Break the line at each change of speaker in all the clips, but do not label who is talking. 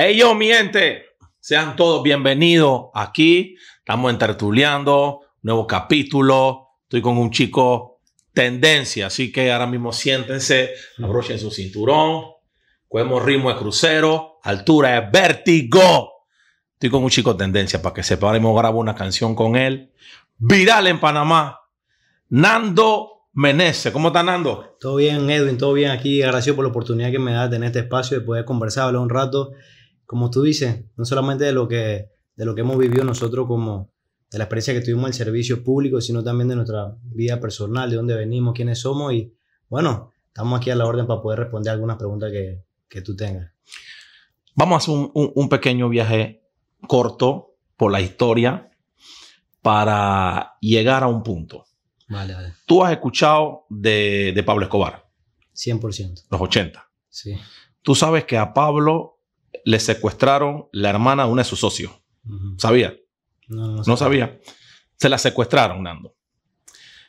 Ellos gente! Sean todos bienvenidos aquí. Estamos en nuevo capítulo. Estoy con un chico tendencia, así que ahora mismo siéntense, abrochen su cinturón. Cogemos ritmo de crucero, altura de vértigo. Estoy con un chico tendencia para que separemos. Grabo una canción con él. Viral en Panamá. Nando Menezes. ¿Cómo está Nando?
Todo bien, Edwin, todo bien aquí. gracias por la oportunidad que me da de tener este espacio de poder conversar, un rato como tú dices, no solamente de lo que, de lo que hemos vivido nosotros como de la experiencia que tuvimos en el servicio público, sino también de nuestra vida personal, de dónde venimos, quiénes somos y bueno, estamos aquí a la orden para poder responder algunas preguntas que, tú tengas.
Vamos a hacer un, pequeño viaje corto por la historia para llegar a un punto. Vale, vale. Tú has escuchado de, de Pablo Escobar. 100%. Los 80. Sí. Tú sabes que a Pablo le secuestraron la hermana de uno de sus socios. ¿Sabía? No, sabía. Se la secuestraron, Nando.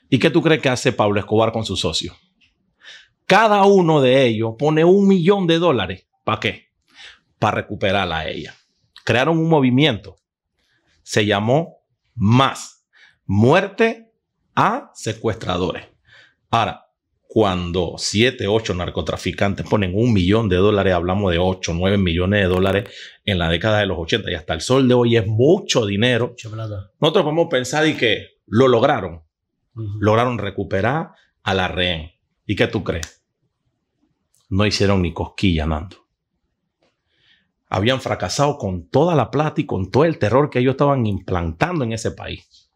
¿Y qué tú crees que hace Pablo Escobar con sus socios? Cada uno de ellos pone un millón de dólares. ¿Para qué? Para recuperarla a ella. Crearon un movimiento. Se llamó Más. Muerte a secuestradores. Ahora, cuando siete, ocho narcotraficantes ponen un millón de dólares, hablamos de 8, 9 millones de dólares en la década de los 80 y hasta el sol de hoy es mucho dinero. Nosotros podemos pensar y que lo lograron. Lograron recuperar a la rehén. ¿Y qué tú crees? No hicieron ni cosquilla, Nando. Habían fracasado con toda la plata y con todo el terror que ellos estaban implantando en ese país.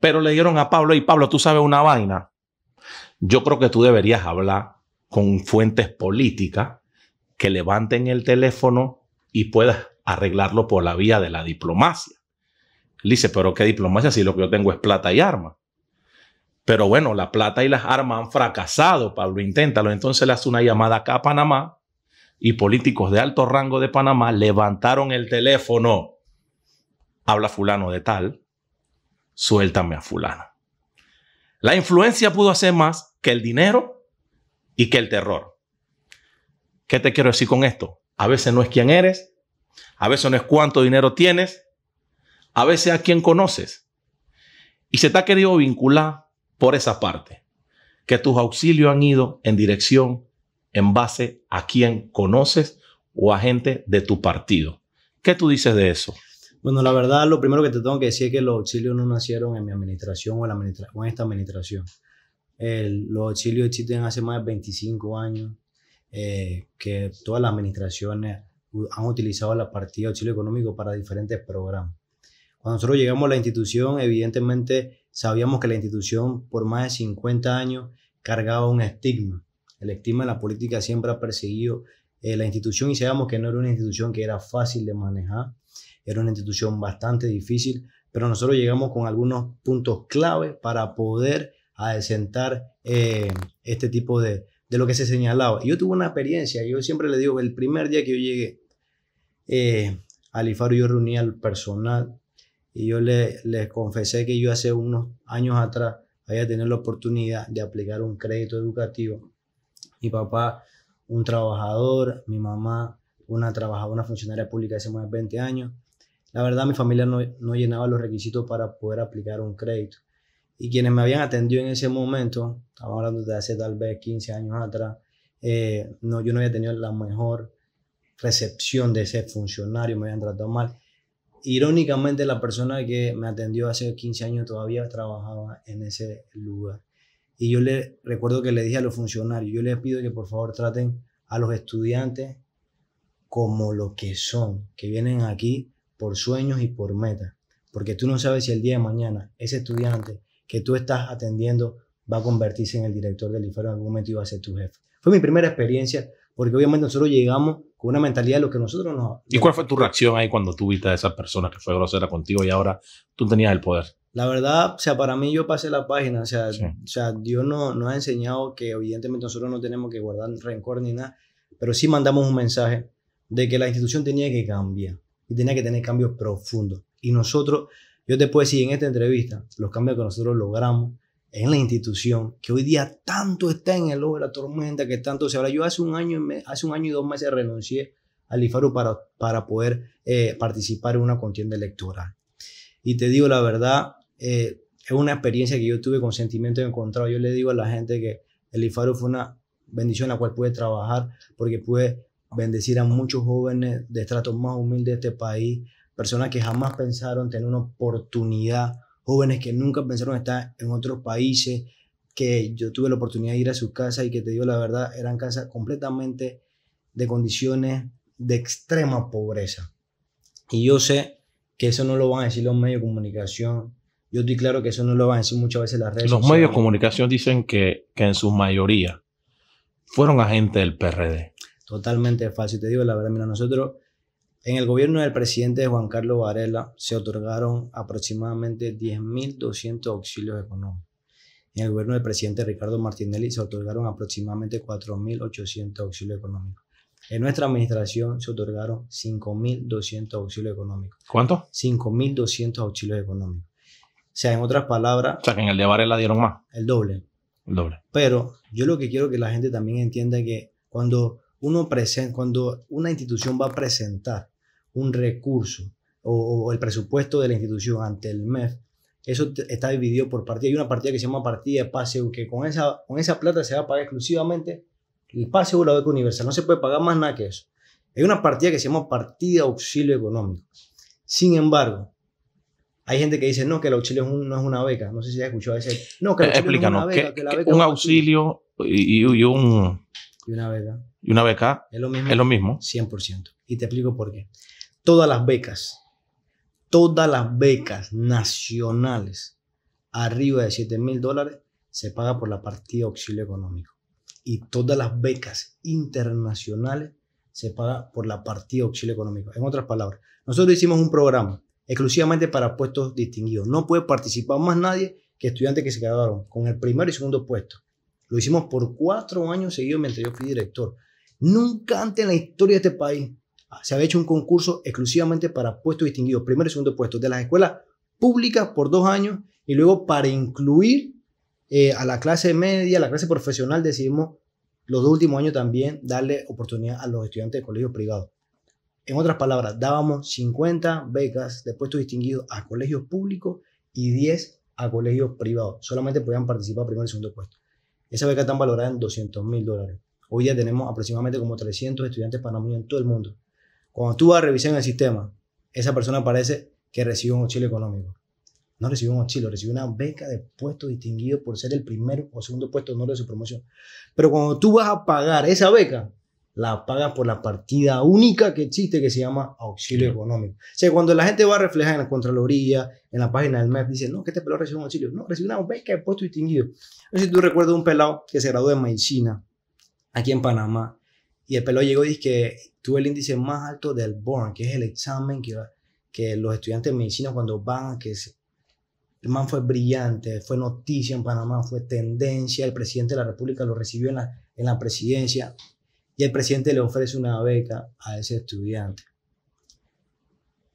Pero le dieron a Pablo y Pablo, tú sabes una vaina yo creo que tú deberías hablar con fuentes políticas que levanten el teléfono y puedas arreglarlo por la vía de la diplomacia. dice, pero ¿qué diplomacia si lo que yo tengo es plata y armas? Pero bueno, la plata y las armas han fracasado, Pablo, inténtalo. Entonces le hace una llamada acá a Panamá y políticos de alto rango de Panamá levantaron el teléfono. Habla fulano de tal, suéltame a fulano. La influencia pudo hacer más que el dinero y que el terror. ¿Qué te quiero decir con esto? A veces no es quién eres, a veces no es cuánto dinero tienes, a veces a quién conoces. Y se te ha querido vincular por esa parte, que tus auxilios han ido en dirección en base a quién conoces o a gente de tu partido. ¿Qué tú dices de eso?
Bueno, la verdad, lo primero que te tengo que decir es que los auxilios no nacieron en mi administración o en, esta administración. los auxilios existen hace más de 25 años, eh, que todas las administraciones han utilizado la partida de auxilio económico para diferentes programas. Cuando nosotros llegamos a la institución, evidentemente sabíamos que la institución por más de 50 años cargaba un estigma. El estigma de la política siempre ha perseguido eh, la institución y sabíamos que no era una institución que era fácil de manejar era una institución bastante difícil, pero nosotros llegamos con algunos puntos clave para poder adecentar eh, este tipo de, de lo que se señalaba. Yo tuve una experiencia, yo siempre le digo, el primer día que yo llegué eh, al Ifar yo reuní al personal y yo les confesé que yo hace unos años atrás había tenido la oportunidad de aplicar un crédito educativo. Mi papá, un trabajador, mi mamá, una trabajadora, una funcionaria pública hace más de 20 años, la verdad, mi familia no, no llenaba los requisitos para poder aplicar un crédito. Y quienes me habían atendido en ese momento, estamos hablando de hace tal vez 15 años atrás, eh, no, yo no había tenido la mejor recepción de ese funcionario, me habían tratado mal. Irónicamente, la persona que me atendió hace 15 años todavía trabajaba en ese lugar. Y yo le recuerdo que le dije a los funcionarios, yo les pido que por favor traten a los estudiantes como lo que son, que vienen aquí por sueños y por metas, porque tú no sabes si el día de mañana ese estudiante que tú estás atendiendo va a convertirse en el director del IFER en algún momento y va a ser tu jefe. Fue mi primera experiencia, porque obviamente nosotros llegamos con una mentalidad de lo que nosotros
no... ¿Y cuál fue tu reacción ahí cuando tú viste a esa persona que fue grosera contigo y ahora tú tenías el poder?
La verdad, o sea, para mí yo pasé la página, o sea, sea Dios nos ha enseñado que evidentemente nosotros no tenemos que guardar rencor ni nada, pero sí mandamos un mensaje de que la institución tenía que cambiar y tenía que tener cambios profundos. Y nosotros, yo te puedo decir en esta entrevista, los cambios que nosotros logramos en la institución, que hoy día tanto está en el ojo de la tormenta, que tanto se habla. Yo hace un año, hace un año y dos meses renuncié al IFARU para, para poder eh, participar en una contienda electoral. Y te digo la verdad, eh, es una experiencia que yo tuve con sentimientos encontrados. Yo le digo a la gente que el IFARU fue una bendición en la cual pude trabajar porque pude bendecir a muchos jóvenes de estratos más humildes de este país, personas que jamás pensaron tener una oportunidad, jóvenes que nunca pensaron estar en otros países, que yo tuve la oportunidad de ir a su casa y que te digo la verdad, eran casas completamente de condiciones de extrema pobreza. Y yo sé que eso no lo van a decir los medios de comunicación. Yo estoy claro que eso no lo van a decir muchas veces las redes. Los medios de
comunicación dicen que, que en su mayoría fueron agentes del PRD.
Totalmente falso. te digo la verdad, mira, nosotros en el gobierno del presidente Juan Carlos Varela se otorgaron aproximadamente 10.200 auxilios económicos. En el gobierno del presidente Ricardo Martinelli se otorgaron aproximadamente 4.800 auxilios económicos. En nuestra administración se otorgaron 5.200 auxilios económicos. ¿Cuánto? 5.200 auxilios económicos.
O
sea, en otras palabras...
O sea, que en el de Varela dieron más.
El doble. El doble. Pero yo lo que quiero que la gente también entienda es que cuando uno presenta, cuando una institución va a presentar un recurso o, el presupuesto de la institución ante el MEF, eso está dividido por partida. Hay una partida que se llama partida de paseo, que con esa, con esa plata se va a pagar exclusivamente el paseo o la beca universal. No se puede pagar más nada que eso. Hay una partida que se llama partida auxilio económico. Sin embargo, hay gente que dice, no, que el auxilio no es una beca. No sé si has escuchado ese. No, que el eh, auxilio es una beca, que, la beca un
auxilio, y, un... Y una beca y una beca es lo mismo. Es lo mismo. 100%. Y te explico
por qué. Todas las becas, todas las becas nacionales arriba de 7 mil dólares se paga por la partida auxilio económico. Y todas las becas internacionales se paga por la partida auxilio económico. En otras palabras, nosotros hicimos un programa exclusivamente para puestos distinguidos. No puede participar más nadie que estudiantes que se quedaron con el primer y segundo puesto. Lo hicimos por cuatro años seguidos mientras yo fui director. Nunca antes en la historia de este país se había hecho un concurso exclusivamente para puestos distinguidos, primero y segundo puesto, de las escuelas públicas por dos años y luego para incluir eh, a la clase media, a la clase profesional, decidimos los dos últimos años también darle oportunidad a los estudiantes de colegios privados. En otras palabras, dábamos 50 becas de puestos distinguidos a colegios públicos y 10 a colegios privados. Solamente podían participar primero y segundo puesto. Esa beca están valorada en 200 mil dólares. Hoy ya tenemos aproximadamente como 300 estudiantes panameños en todo el mundo. Cuando tú vas a revisar en el sistema, esa persona parece que recibe un auxilio económico. No recibió un auxilio, recibe una beca de puesto distinguido por ser el primer o segundo puesto no honor de su promoción. Pero cuando tú vas a pagar esa beca, la pagas por la partida única que existe que se llama auxilio económico. O sea, cuando la gente va a reflejar en la Contraloría, en la página del MEP, dice, no, que este pelado recibe un auxilio. No, recibe una beca de puesto distinguido. No sé si tú recuerdas un pelado que se graduó de medicina aquí en Panamá. Y el pelo llegó y dice que tuvo el índice más alto del BORN, que es el examen que, los estudiantes de medicina cuando van, que el man fue brillante, fue noticia en Panamá, fue tendencia, el presidente de la República lo recibió en la, en la presidencia y el presidente le ofrece una beca a ese estudiante.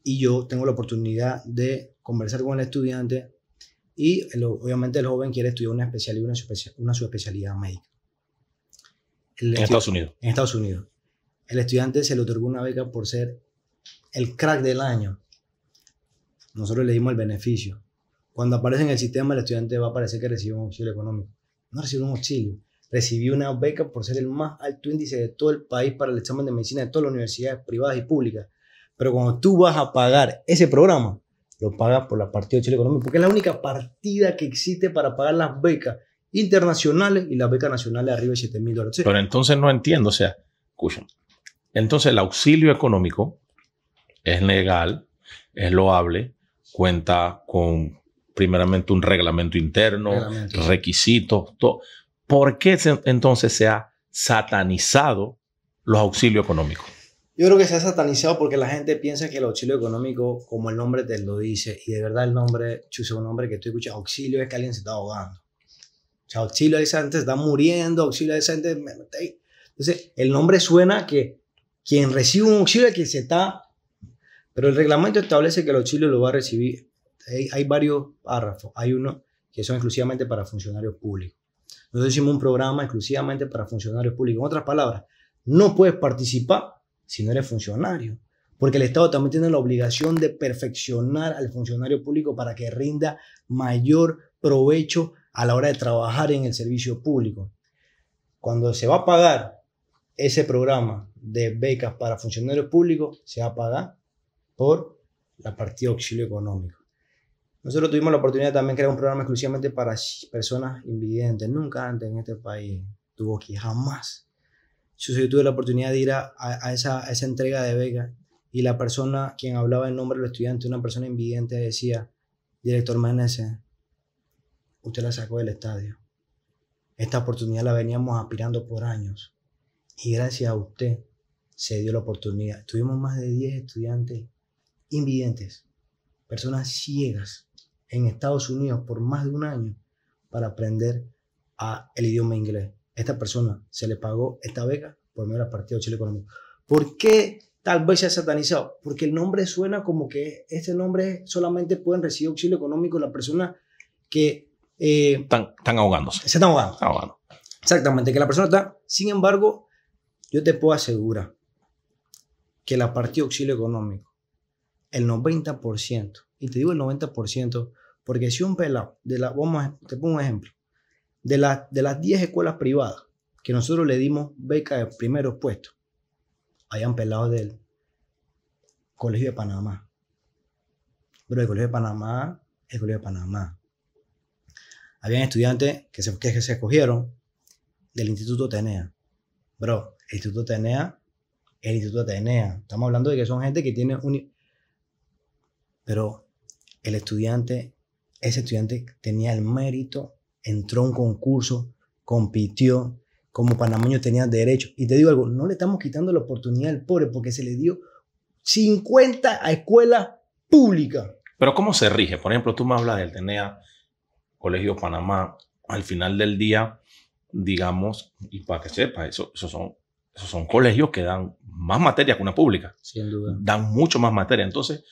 Y yo tengo la oportunidad de conversar con el estudiante y obviamente el joven quiere estudiar una especialidad, una subespecialidad médica en Estados
Unidos. En Estados
Unidos. El estudiante se le otorgó una beca por ser el crack del año. Nosotros le dimos el beneficio. Cuando aparece en el sistema, el estudiante va a parecer que recibió un auxilio económico. No recibió un auxilio. Recibió una beca por ser el más alto índice de todo el país para el examen de medicina de todas las universidades privadas y públicas. Pero cuando tú vas a pagar ese programa, lo pagas por la partida de auxilio Económico, porque es la única partida que existe para pagar las becas internacionales y la beca nacional de arriba de 7
mil dólares. Pero entonces no entiendo, o sea, escuchen, entonces el auxilio económico es legal, es loable, cuenta con primeramente un reglamento interno, requisitos, todo. ¿Por qué entonces se ha satanizado los auxilios económicos?
Yo creo que se ha satanizado porque la gente piensa que el auxilio económico, como el nombre te lo dice, y de verdad el nombre, chuse un nombre que tú escuchas, auxilio es que alguien se está ahogando sea, auxilio a está muriendo, auxilio a Entonces, el nombre suena que quien recibe un auxilio es quien se está. Pero el reglamento establece que el auxilio lo va a recibir. Hay, varios párrafos. Hay uno que son exclusivamente para funcionarios públicos. Nosotros hicimos un programa exclusivamente para funcionarios públicos. En otras palabras, no puedes participar si no eres funcionario. Porque el Estado también tiene la obligación de perfeccionar al funcionario público para que rinda mayor provecho a la hora de trabajar en el servicio público. Cuando se va a pagar ese programa de becas para funcionarios públicos, se va a pagar por la partida de auxilio económico. Nosotros tuvimos la oportunidad de también crear un programa exclusivamente para personas invidentes. Nunca antes en este país tuvo que jamás. Yo tuve la oportunidad de ir a, esa, entrega de becas y la persona quien hablaba en nombre del estudiante, una persona invidente, decía, director manese usted la sacó del estadio. Esta oportunidad la veníamos aspirando por años y gracias a usted se dio la oportunidad. Tuvimos más de 10 estudiantes invidentes, personas ciegas en Estados Unidos por más de un año para aprender el idioma inglés. Esta persona se le pagó esta beca por medio de la de Chile Económico. ¿Por qué tal vez se ha satanizado? Porque el nombre suena como que este nombre solamente pueden recibir auxilio económico la persona que eh, están, ahogándose. Se están ahogando. Exactamente, que la persona está. Sin embargo, yo te puedo asegurar que la partida de auxilio económico, el 90%, y te digo el 90%, porque si un pelado, de la, vamos te pongo un ejemplo, de, de las 10 escuelas privadas que nosotros le dimos beca de primeros puestos, hayan pelado del Colegio de Panamá. Pero el Colegio de Panamá, el Colegio de Panamá habían estudiantes que se, escogieron del Instituto Tenea, Bro, el Instituto Atenea, el Instituto Atenea. Estamos hablando de que son gente que tiene un... Pero el estudiante, ese estudiante tenía el mérito, entró a un concurso, compitió, como panameño tenía derecho. Y te digo algo, no le estamos quitando la oportunidad al pobre porque se le dio 50 a escuelas públicas.
Pero ¿cómo se rige? Por ejemplo, tú me hablas del TENEA Colegio Panamá, al final del día, digamos, y para que sepa, eso, esos son, esos son colegios que dan más materia que una pública. Sin duda. Dan mucho más materia. Entonces,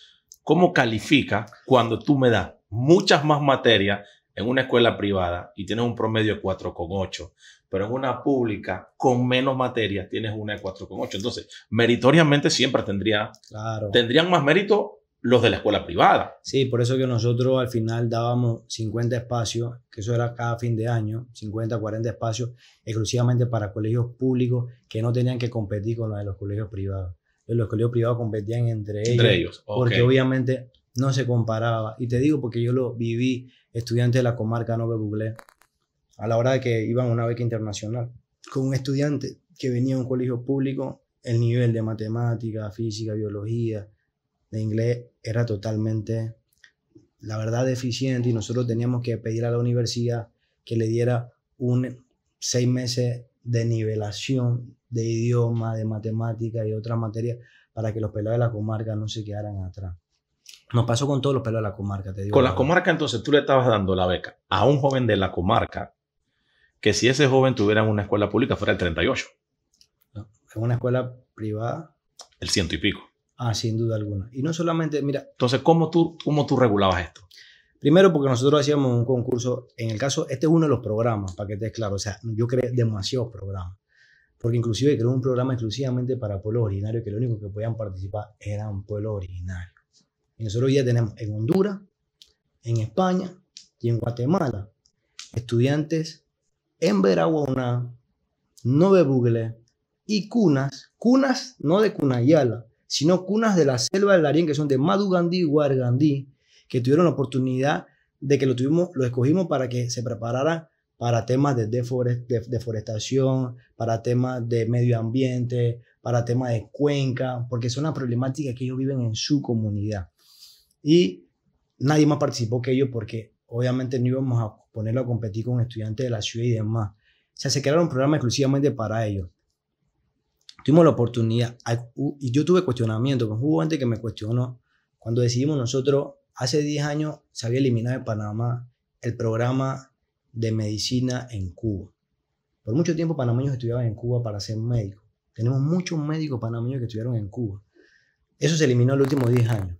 ¿cómo califica cuando tú me das muchas más materias en una escuela privada y tienes un promedio de 4,8, pero en una pública con menos materias tienes una de 4,8? Entonces, meritoriamente siempre tendría, claro. tendrían más mérito los de la escuela privada. Sí, por eso que nosotros al final dábamos
50 espacios, que eso era cada fin de año, 50, 40 espacios exclusivamente para colegios públicos que no tenían que competir con los de los colegios privados. Los colegios privados competían entre ellos. Entre ellos, Porque obviamente no se comparaba. Y te digo porque yo lo viví, estudiante de la comarca Nove Buglé, a la hora de que iban a una beca internacional, con un estudiante que venía de un colegio público, el nivel de matemática, física, biología, de inglés era totalmente, la verdad, deficiente y nosotros teníamos que pedir a la universidad que le diera un seis meses de nivelación de idioma, de matemática y otras materias para que los pelos de la comarca no se quedaran atrás. Nos pasó con todos los pelos de la comarca, te digo. Con la,
comarca, entonces tú le estabas dando la beca a un joven de la comarca que si ese joven tuviera en una escuela pública fuera el 38.
En una escuela privada.
El ciento y pico.
Ah, sin duda alguna. Y no solamente, mira.
Entonces, ¿cómo tú, cómo tú regulabas esto? Primero porque nosotros
hacíamos un concurso, en el caso, este es uno de los programas, para que estés claro, o sea, yo creé demasiados programas, porque inclusive creé un programa exclusivamente para pueblos originarios, que lo único que podían participar eran pueblos originarios. Y nosotros ya tenemos en Honduras, en España y en Guatemala estudiantes en no de Bugle y Cunas, Cunas no de Cunayala, sino cunas de la selva del Darién, que son de Madugandí y Wargandhi, que tuvieron la oportunidad de que lo, tuvimos, lo escogimos para que se preparara para temas de deforestación, para temas de medio ambiente, para temas de cuenca, porque son las problemáticas que ellos viven en su comunidad. Y nadie más participó que ellos porque obviamente no íbamos a ponerlo a competir con estudiantes de la ciudad y demás. O sea, se crearon programas exclusivamente para ellos tuvimos la oportunidad, y yo tuve cuestionamiento, con pues, hubo gente que me cuestionó, cuando decidimos nosotros, hace 10 años se había eliminado en Panamá el programa de medicina en Cuba. Por mucho tiempo panameños estudiaban en Cuba para ser médicos. Tenemos muchos médicos panameños que estudiaron en Cuba. Eso se eliminó en los últimos 10 años.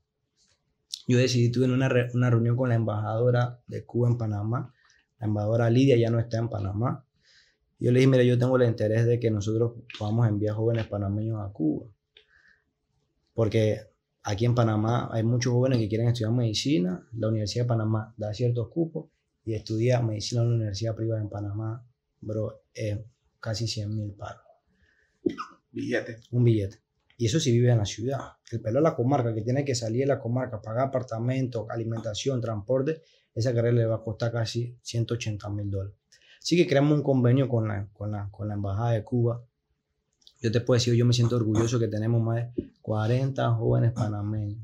Yo decidí, tuve una, una reunión con la embajadora de Cuba en Panamá. La embajadora Lidia ya no está en Panamá yo le dije, mira, yo tengo el interés de que nosotros podamos enviar jóvenes panameños a Cuba. Porque aquí en Panamá hay muchos jóvenes que quieren estudiar medicina. La Universidad de Panamá da ciertos cupos y estudiar medicina en la Universidad Privada en Panamá, bro, es casi 100 mil paros. Billete. Un billete. Y eso si vive en la ciudad. El pelo de la comarca, que tiene que salir de la comarca, pagar apartamento, alimentación, transporte, esa carrera le va a costar casi 180 mil dólares. Sí que creamos un convenio con la, con la, Embajada de Cuba. Yo te puedo decir, yo me siento orgulloso que tenemos más de 40 jóvenes panameños,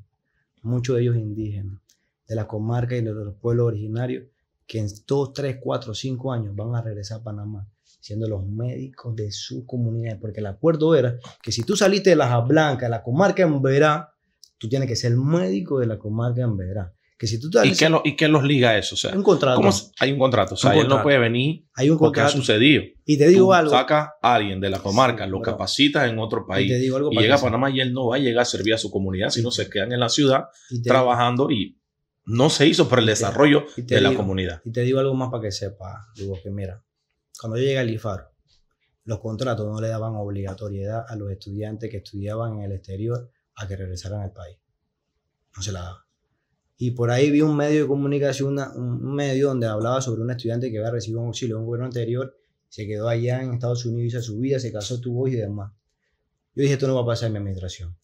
muchos de ellos indígenas, de la comarca y de los pueblos originarios, que en 2, 3, 4, 5 años van a regresar a Panamá siendo los médicos de su comunidad, porque el acuerdo era que si tú saliste de La blanca de la comarca en Verá, tú tienes que ser médico de la comarca en Verá. Que
¿Y, qué los liga eso? O sea, hay un contrato. O sea, él no puede venir hay un porque ha sucedido. Y te digo algo. Saca a alguien de la comarca, lo capacitas capacita en otro país. Y, te digo algo llega a Panamá y él no va a llegar a servir a su comunidad, sino se quedan en la ciudad trabajando y no se hizo por el desarrollo de la comunidad.
Y te digo algo más para que sepas, digo que mira, cuando yo llegué al IFAR, los contratos no le daban obligatoriedad a los estudiantes que estudiaban en el exterior a que regresaran al país. No se la daban y por ahí vi un medio de comunicación, un medio donde hablaba sobre un estudiante que había recibido un auxilio de un gobierno anterior, se quedó allá en Estados Unidos, hizo su vida, se casó, tuvo y demás. Yo dije, esto no va a pasar en mi administración.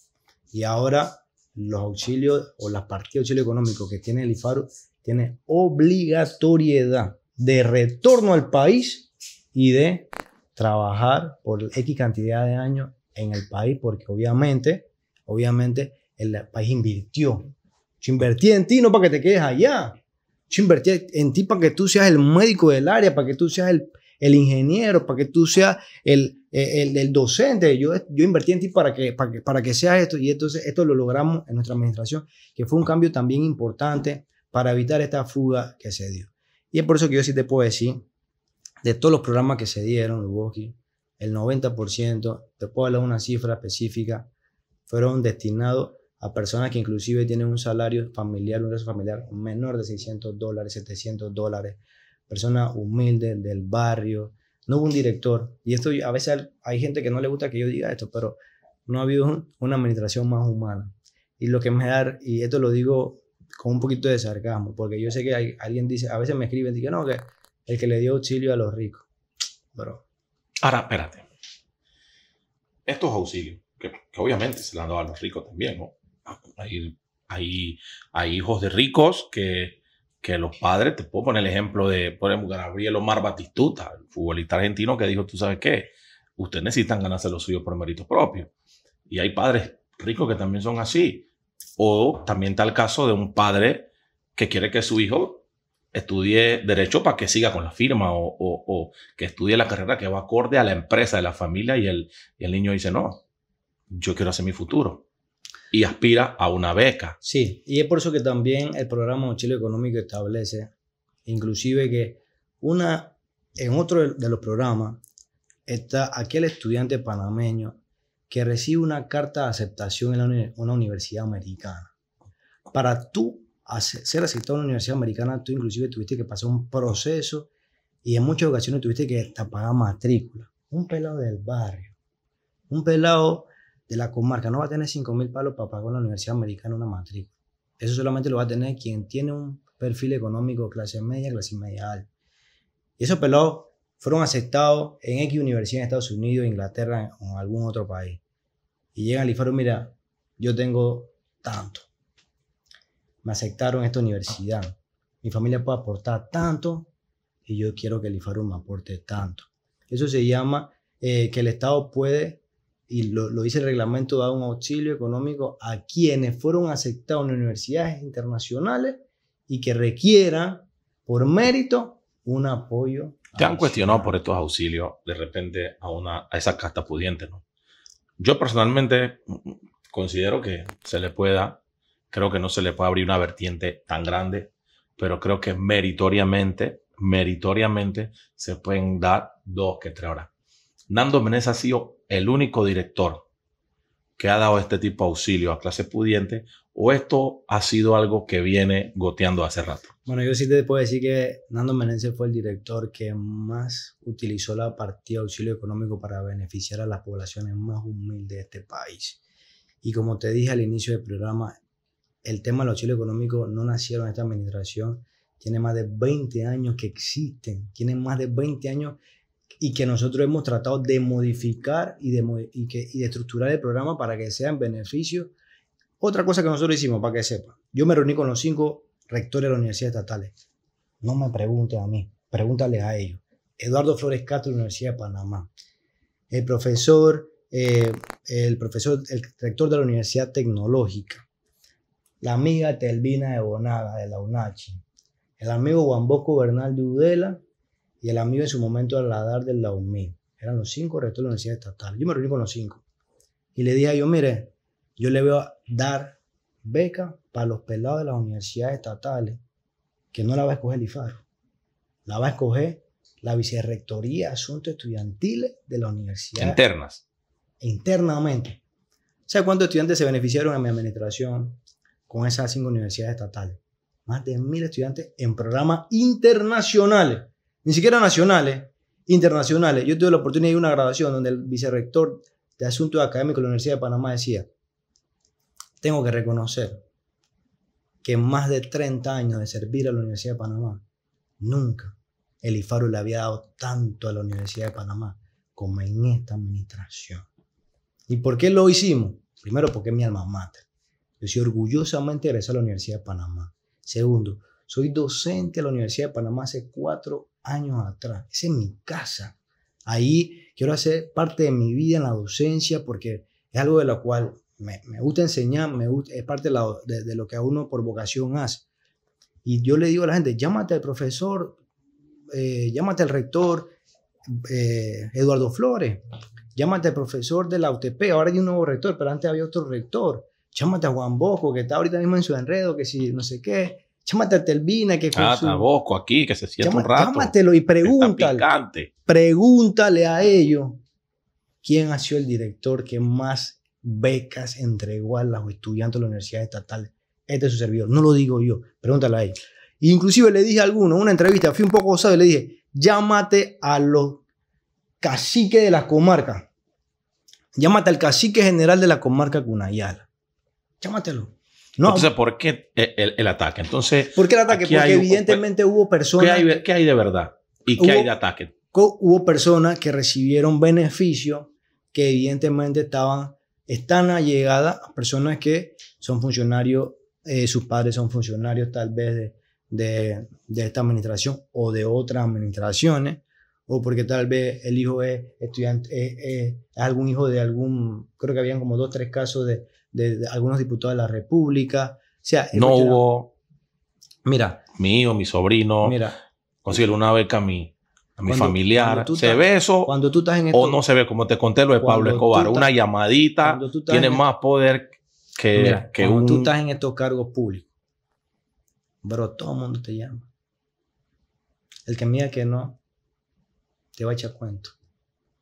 Y ahora los auxilios o las partidas de auxilio económico que tiene el IFARU tiene obligatoriedad de retorno al país y de trabajar por X cantidad de años en el país, porque obviamente, obviamente el país invirtió yo invertí en ti no para que te quedes allá. Yo invertí en ti para que tú seas el médico del área, para que tú seas el, el ingeniero, para que tú seas el, e, el, el docente. Yo, yo, invertí en ti para que, para, para que seas esto. Y entonces esto lo logramos en nuestra administración, que fue un cambio también importante para evitar esta fuga que se dio. Y es por eso que yo sí te puedo decir, de todos los programas que se dieron, el 90%, te puedo hablar una cifra específica, fueron destinados a personas que inclusive tienen un salario familiar, un ingreso familiar menor de 600 dólares, 700 dólares, personas humildes del barrio. No hubo un director, y esto a veces hay gente que no le gusta que yo diga esto, pero no ha habido una administración más humana. Y lo que me da, y esto lo digo con un poquito de sarcasmo, porque yo sé que alguien dice, a veces me escriben, dice, no, que el que le dio auxilio a los ricos. Pero...
Ahora, espérate. Estos auxilios, que, obviamente se los han dado a los ricos también, ¿no? hay, hijos de ricos que, que los padres, te puedo poner el ejemplo de, podemos Gabriel Omar Batistuta, el futbolista argentino que dijo, tú sabes qué, ustedes necesitan ganarse los suyos por mérito propios Y hay padres ricos que también son así. O también está el caso de un padre que quiere que su hijo estudie derecho para que siga con la firma o, que estudie la carrera que va acorde a la empresa de la familia y el niño dice, no, yo quiero hacer mi futuro y aspira a una beca. Sí,
y es por eso que también el programa Chile Económico establece, inclusive que una, en otro de los programas está aquel estudiante panameño que recibe una carta de aceptación en una universidad americana. Para tú ser aceptado en una universidad americana, tú inclusive tuviste que pasar un proceso y en muchas ocasiones tuviste que pagar matrícula. Un pelado del barrio, un pelado de la comarca no va a tener 5 mil palos para pagar la Universidad Americana una matrícula. Eso solamente lo va a tener quien tiene un perfil económico clase media, clase media alta. Y esos pelados fueron aceptados en X universidad en Estados Unidos, Inglaterra o algún otro país. Y llegan y fueron, mira, yo tengo tanto. Me aceptaron esta universidad. Mi familia puede aportar tanto y yo quiero que el IFARU me aporte tanto. Eso se llama eh, que el Estado puede y lo, lo, dice el reglamento, da un auxilio económico a quienes fueron aceptados en universidades internacionales y que requieran, por mérito, un apoyo.
Te han cuestionado por estos auxilios de repente a, una, a esa casta pudiente, ¿no? Yo personalmente mm, mm, considero que se le pueda, creo que no se le puede abrir una vertiente tan grande, pero creo que meritoriamente, meritoriamente se pueden dar dos que tres horas. Nando Menes ha sido el único director que ha dado este tipo de auxilio a clase pudiente o esto ha sido algo que viene goteando hace rato?
Bueno, yo sí te puedo decir que Nando Menéndez fue el director que más utilizó la partida de auxilio económico para beneficiar a las poblaciones más humildes de este país. Y como te dije al inicio del programa, el tema del auxilio económico no nació en esta administración, tiene más de 20 años que existen, tiene más de 20 años y que nosotros hemos tratado de modificar y de, estructurar el programa para que sea en beneficio. Otra cosa que nosotros hicimos, para que sepan, yo me reuní con los cinco rectores de las universidades estatales. No me pregunten a mí, pregúntale a ellos. Eduardo Flores Castro, de la Universidad de Panamá. El profesor, eh, el profesor, el rector de la Universidad Tecnológica. La amiga Telvina de Bonaga, de la UNACHI. El amigo Juan Bosco Bernal de Udela, y el amigo en su momento al de del UMI. Eran los cinco rectores de la Universidad Estatal. Yo me reuní con los cinco. Y le dije a yo, mire, yo le a dar beca para los pelados de las universidades estatales, que no la va a escoger el IFARO. La va a escoger la Vicerrectoría de Asuntos Estudiantiles de la
universidad. Internas.
Internamente. ¿Sabe cuántos estudiantes se beneficiaron en mi administración con esas cinco universidades estatales? Más de mil estudiantes en programas internacionales ni siquiera nacionales, internacionales. Yo tuve la oportunidad de una grabación donde el vicerrector de Asuntos Académicos de la Universidad de Panamá decía, tengo que reconocer que en más de 30 años de servir a la Universidad de Panamá, nunca el IFARU le había dado tanto a la Universidad de Panamá como en esta administración. ¿Y por qué lo hicimos? Primero, porque es mi alma mater. Yo soy orgullosamente egresado a la Universidad de Panamá. Segundo, soy docente de la Universidad de Panamá hace cuatro años atrás. Es en mi casa. Ahí quiero hacer parte de mi vida en la docencia porque es algo de lo cual me, gusta enseñar, me es parte de, de, lo que a uno por vocación hace. Y yo le digo a la gente, llámate al profesor, eh, llámate al rector eh, Eduardo Flores, llámate al profesor de la UTP, ahora hay un nuevo rector, pero antes había otro rector, llámate a Juan Bosco, que está ahorita mismo en su enredo, que si no sé qué, Llámate a Telvina que Ah, a
Bosco aquí, que se sienta un rato. Llámatelo y pregúntale.
Pregúntale a ellos quién ha sido el director que más becas entregó a los estudiantes de la universidad estatal. Este es su servidor. No lo digo yo. Pregúntale a ellos. Inclusive le dije a alguno en una entrevista, fui un poco osado y le dije, llámate a los caciques de la comarca. Llámate al cacique general de la comarca Cunayala. Llámatelo.
No. Entonces, ¿por qué eh, el, ataque? Entonces, ¿Por qué el ataque? Porque evidentemente hubo personas... ¿qué hay, de verdad? ¿Y qué hay de ataque?
Hubo personas que recibieron beneficios que evidentemente estaban, están allegadas a personas que son funcionarios, eh, sus padres son funcionarios tal vez de, de, esta administración o de otras administraciones o porque tal vez el hijo es estudiante, algún hijo de algún, creo que habían como dos, tres casos de, de, algunos diputados de la República. O sea, no
hubo. Mira, mi hijo, mi sobrino, mira, consigue una beca a mi, a mi familiar. ¿Se ve eso? Cuando tú estás O no se ve, como te conté lo de Pablo Escobar. una llamadita tiene más poder que, mira, cuando tú
estás en estos cargos públicos, bro, todo el mundo te llama. El que mira que no, te va a echar cuento.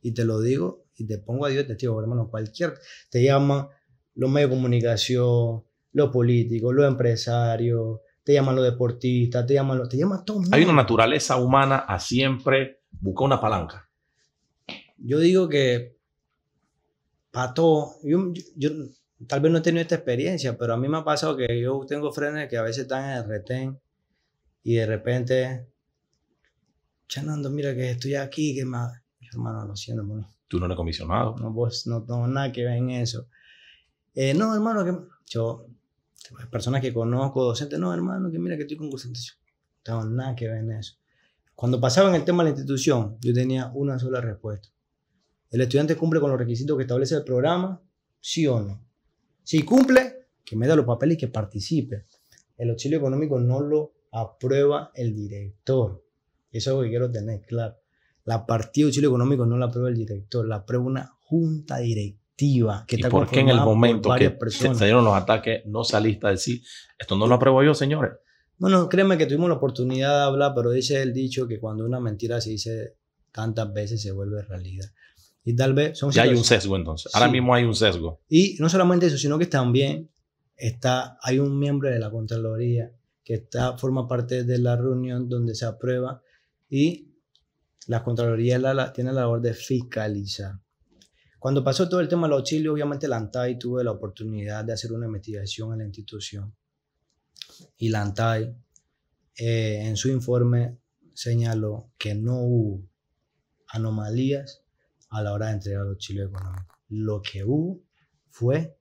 Y te lo digo y te pongo a Dios te digo hermano. Cualquier, te llama los medios de comunicación, los políticos, los empresarios, te llaman los deportistas, te llaman los, te llaman todo. Hay una
naturaleza humana a siempre buscar una palanca. Yo digo que para todo, yo, tal vez no he tenido esta experiencia,
pero a mí me ha pasado que yo tengo frenes que a veces están en el retén y de repente, Chanando, mira que estoy aquí, que más,
hermano, lo siento, Tú no eres comisionado. No,
pues no tengo nada que ver en eso. Eh, no, hermano, que yo, personas que conozco, docentes, no, hermano, que mira que estoy con concentración. No tengo nada que ver en eso. Cuando pasaba en el tema de la institución, yo tenía una sola respuesta. ¿El estudiante cumple con los requisitos que establece el programa? ¿Sí o no? Si cumple, que me da los papeles y que participe. El auxilio económico no lo aprueba el director. Eso es lo que quiero tener claro. La partida de auxilio económico no la aprueba el director, la aprueba una junta directiva que ¿Y está ¿Por qué en el momento que se
los ataques no saliste a decir, esto no lo apruebo yo, señores?
Bueno, créeme que tuvimos la oportunidad de hablar, pero dice el dicho que cuando una mentira se dice tantas veces se vuelve realidad. Y tal vez son... Ya hay un sesgo
entonces, ahora mismo hay un sesgo.
Y no solamente eso, sino que también está, hay un miembro de la Contraloría que está, forma parte de la reunión donde se aprueba y la Contraloría tiene la labor de fiscalizar. Cuando pasó todo el tema de los chiles, obviamente la ANTAI tuve la oportunidad de hacer una investigación en la institución y la eh, en su informe señaló que no hubo anomalías a la hora de entregar los chiles económicos. Lo que hubo fue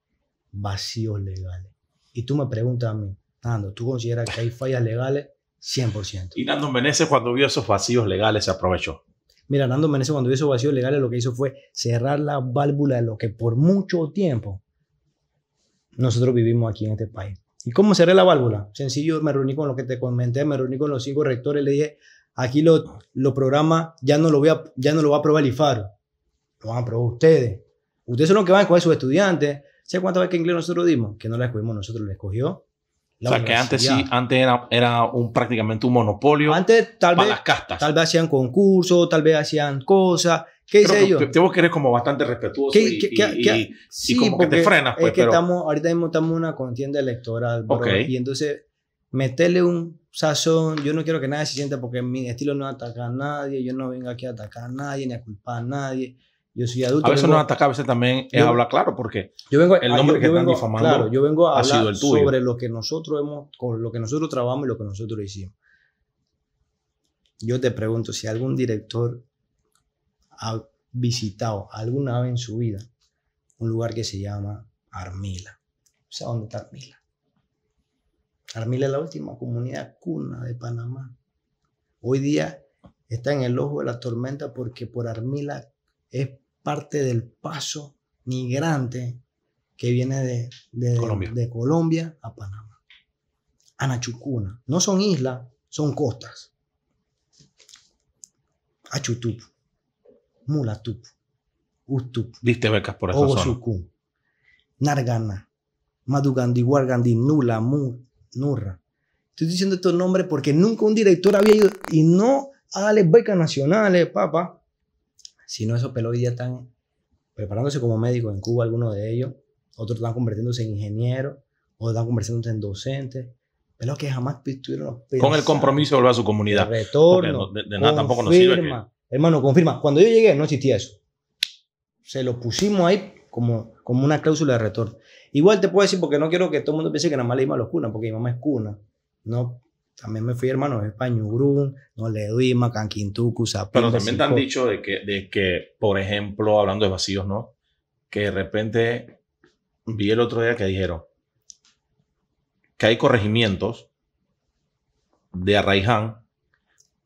vacíos legales. Y tú me preguntas a mí, Nando, ¿tú consideras que hay fallas legales? 100%.
Y Nando Menezes cuando vio esos vacíos legales se aprovechó.
Mira, Nando Menezes cuando hizo vacío legal lo que hizo fue cerrar la válvula de lo que por mucho tiempo nosotros vivimos aquí en este país. ¿Y cómo cerré la válvula? Sencillo, me reuní con lo que te comenté, me reuní con los cinco rectores, le dije, aquí lo, lo programa ya no lo, voy ya no lo va a aprobar el IFAR, lo van a aprobar ustedes. Ustedes son los que van a escoger sus estudiantes. ¿Sé cuántas veces que inglés nosotros dimos? Que no la escogimos
nosotros, la escogió
o sea, que antes sí,
antes era, era un, prácticamente un monopolio antes, tal vez, las castas. Tal
vez hacían concursos, tal vez hacían cosas, qué sé que,
yo. que eres como bastante respetuoso y, sí, como que te frenas. Pues, es que estamos,
ahorita mismo estamos en una contienda electoral, bro, y entonces meterle un sazón, yo no quiero que nadie se sienta porque mi estilo no ataca a nadie, yo no vengo aquí a atacar a nadie, ni a culpar a nadie. Yo soy
adulto. A veces nos ataca, a veces también es hablar claro, porque el nombre que están difamando ha sido el tuyo. sobre
lo que nosotros hemos, con lo que nosotros trabajamos y lo que nosotros hicimos. Yo te pregunto si algún director ha visitado alguna vez en su vida un lugar que se llama Armila. O sea, ¿dónde está Armila? Armila es la última comunidad cuna de Panamá. Hoy día está en el ojo de la tormenta porque por Armila es parte del paso migrante que viene de, Colombia. a Panamá. Anachucuna. No son islas, son costas. Achutup, Mulatupu,
Ustup, Diste becas por esa zona.
Nargana, madugandi, Wargandi, Nula, Nurra. Estoy diciendo estos nombres porque nunca un director había ido y no a darle becas nacionales, papá si no esos pelos ya están preparándose como médicos en Cuba, algunos de ellos, otros están convirtiéndose en ingenieros, otros están convirtiéndose en docentes, pero que jamás tuvieron Con el compromiso
de volver a su comunidad. retorno. De, nada tampoco nos sirve
Hermano, confirma. Cuando yo llegué no existía eso. Se lo pusimos ahí como, como una cláusula de retorno. Igual te puedo decir, porque no quiero que todo el mundo piense que nada más le iba a los cunas, porque mi mamá es cuna. No, también me fui, hermano, es no le Canquintu, Zapito. Pero también te han dicho
de que, de que, por ejemplo, hablando de vacíos, ¿no? Que de repente vi el otro día que dijeron que hay corregimientos de Arraiján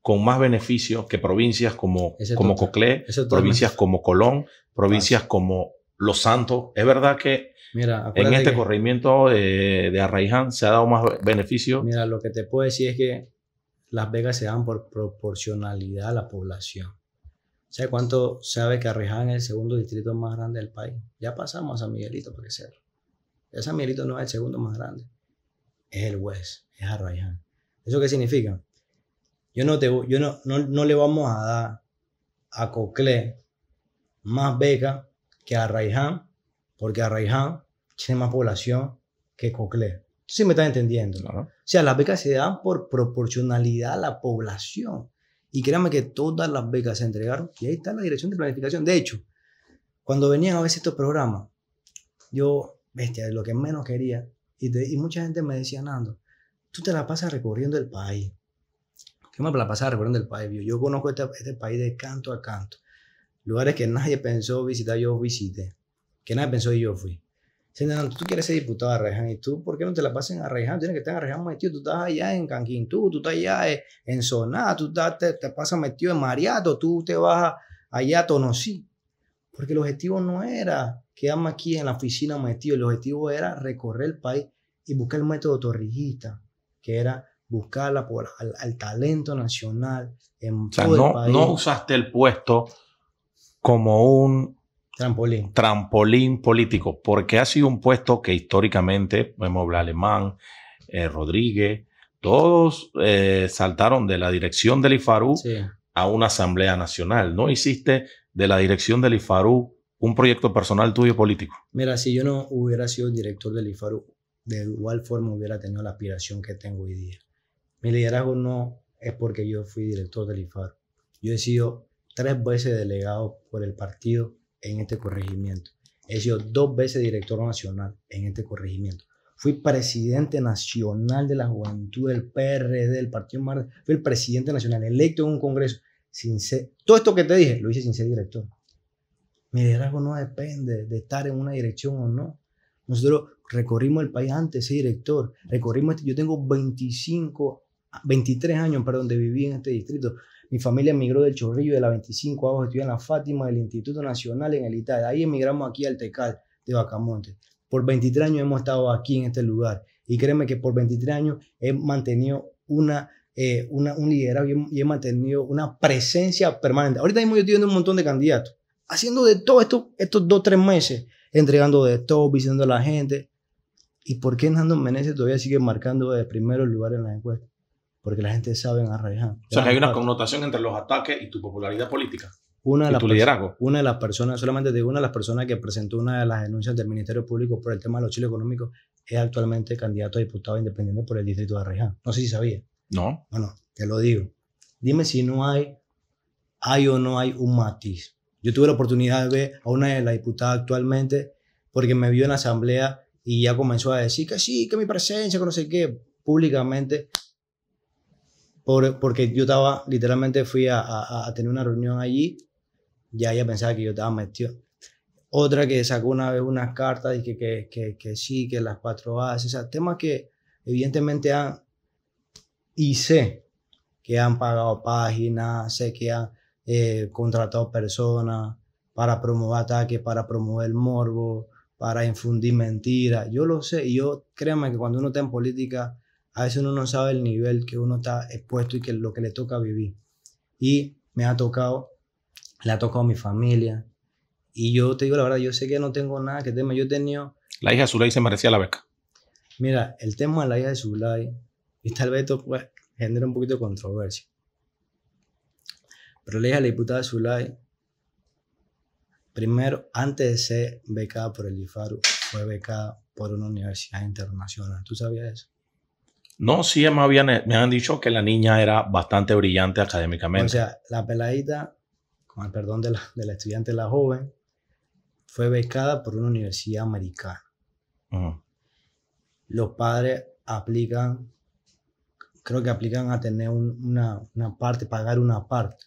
con más beneficios que provincias como, como Coclé, provincias como Colón, provincias como Los Santos. Es verdad que
en este
corrimiento eh, de, Arraiján se ha dado más beneficio. Mira, lo que te puedo decir es que
las vegas se dan por proporcionalidad a la población. ¿Sabe cuánto sabe que Arraiján es el segundo distrito más grande del país? Ya pasamos a San Miguelito, porque que sea. Ya San Miguelito no es el segundo más grande. Es el West, es Arraiján. ¿Eso qué significa? Yo no, te, yo no, no, le vamos a dar a Coclé más beca que a Arraiján porque Arraiján tiene más población que Coclé. Sí me están entendiendo. O sea, las becas se dan por proporcionalidad a la población. Y créanme que todas las becas se entregaron y ahí está la dirección de planificación. De hecho, cuando venían a ver estos programas, yo, bestia, lo que menos quería, y, mucha gente me decía, Nando, tú te la pasas recorriendo el país. ¿Qué me la pasas recorriendo el país. Yo, conozco este, este país de canto a canto. Lugares que nadie pensó visitar, yo visité que nadie pensó y yo fui. tú quieres ser diputado de Arreján y tú, ¿por qué no te la pasen a Arreján? Tienes que estar en Arreján metido, tú estás allá en Canquintú, tú, estás allá eh, en Soná, tú te, pasas metido en Mariato, tú te vas allá a Tonosí. Porque el objetivo no era quedarme aquí en la oficina metido, el objetivo era recorrer el país y buscar el método torrijista, que era buscarla por, al, talento nacional
en todo el país. No usaste el puesto como un Trampolín. Trampolín político, porque ha sido un puesto que históricamente, podemos Alemán, eh, Rodríguez, todos eh, saltaron de la dirección del IFARU a una asamblea nacional. ¿No hiciste de la dirección del IFARU un proyecto personal tuyo político?
Mira, si yo no hubiera sido director del IFARU, de igual forma hubiera tenido la aspiración que tengo hoy día. Mi liderazgo no es porque yo fui director del IFARU. Yo he sido tres veces delegado por el partido en este corregimiento. He sido dos veces director nacional en este corregimiento. Fui presidente nacional de la juventud del PRD, del Partido Mar. Fui el presidente nacional electo en un congreso. Sin ser, todo esto que te dije lo hice sin ser director. Mi liderazgo no depende de estar en una dirección o no. Nosotros recorrimos el país antes, ese director. Recorrimos, este, yo tengo 25, 23 años, perdón, de vivir en este distrito. Mi familia emigró del Chorrillo de la 25 abajo, estudié en la Fátima del Instituto Nacional en el Italia. Ahí emigramos aquí al Tecal de Bacamonte. Por 23 años hemos estado aquí en este lugar. Y créeme que por 23 años he mantenido una, eh, un liderazgo y he, mantenido una presencia permanente. Ahorita mismo yo estoy viendo un montón de candidatos, haciendo de todo esto, estos dos, tres meses, entregando de todo, visitando a la gente. ¿Y por qué Nando Menezes todavía sigue marcando de el lugar en las encuestas? porque la gente sabe Arreján. O
sea, que hay una connotación entre los ataques y tu popularidad política.
Una de, y tu liderazgo. una de las personas, solamente de una de las personas que presentó una de las denuncias del Ministerio Público por el tema de los chiles económicos, es actualmente candidato a diputado independiente por el distrito de Arreján. No sé si sabía.
No. Bueno,
te lo digo. Dime si no hay, hay o no hay un matiz. Yo tuve la oportunidad de ver a una de las diputadas actualmente porque me vio en la asamblea y ya comenzó a decir que sí, que mi presencia, que no sé qué, públicamente porque yo estaba, literalmente fui a, a, a, tener una reunión allí, ya ella pensaba que yo estaba metido. Otra que sacó una vez unas cartas, y que, que, que sí, que las cuatro A, o sea, temas que evidentemente han, y sé que han pagado páginas, sé que han eh, contratado personas para promover ataques, para promover morbo, para infundir mentiras. Yo lo sé, y yo créanme que cuando uno está en política, a veces uno no sabe el nivel que uno está expuesto y que lo que le toca vivir. Y me ha tocado, le ha tocado a mi familia. Y yo te digo la verdad, yo sé que no tengo nada que tema. Yo he tenido...
La hija de Zulay se merecía la beca.
Mira, el tema de la hija de Zulay, y tal vez esto pues, genera un poquito de controversia. Pero la hija de la diputada Zulay, primero, antes de ser becada por el IFARU, fue becada por una universidad internacional. ¿Tú sabías eso?
No, sí, me, habían, me han dicho que la niña era bastante brillante académicamente. O sea,
la peladita, con el perdón de la, estudiante, la joven, fue becada por una universidad americana. Los padres aplican, creo que aplican a tener una, parte, pagar una parte.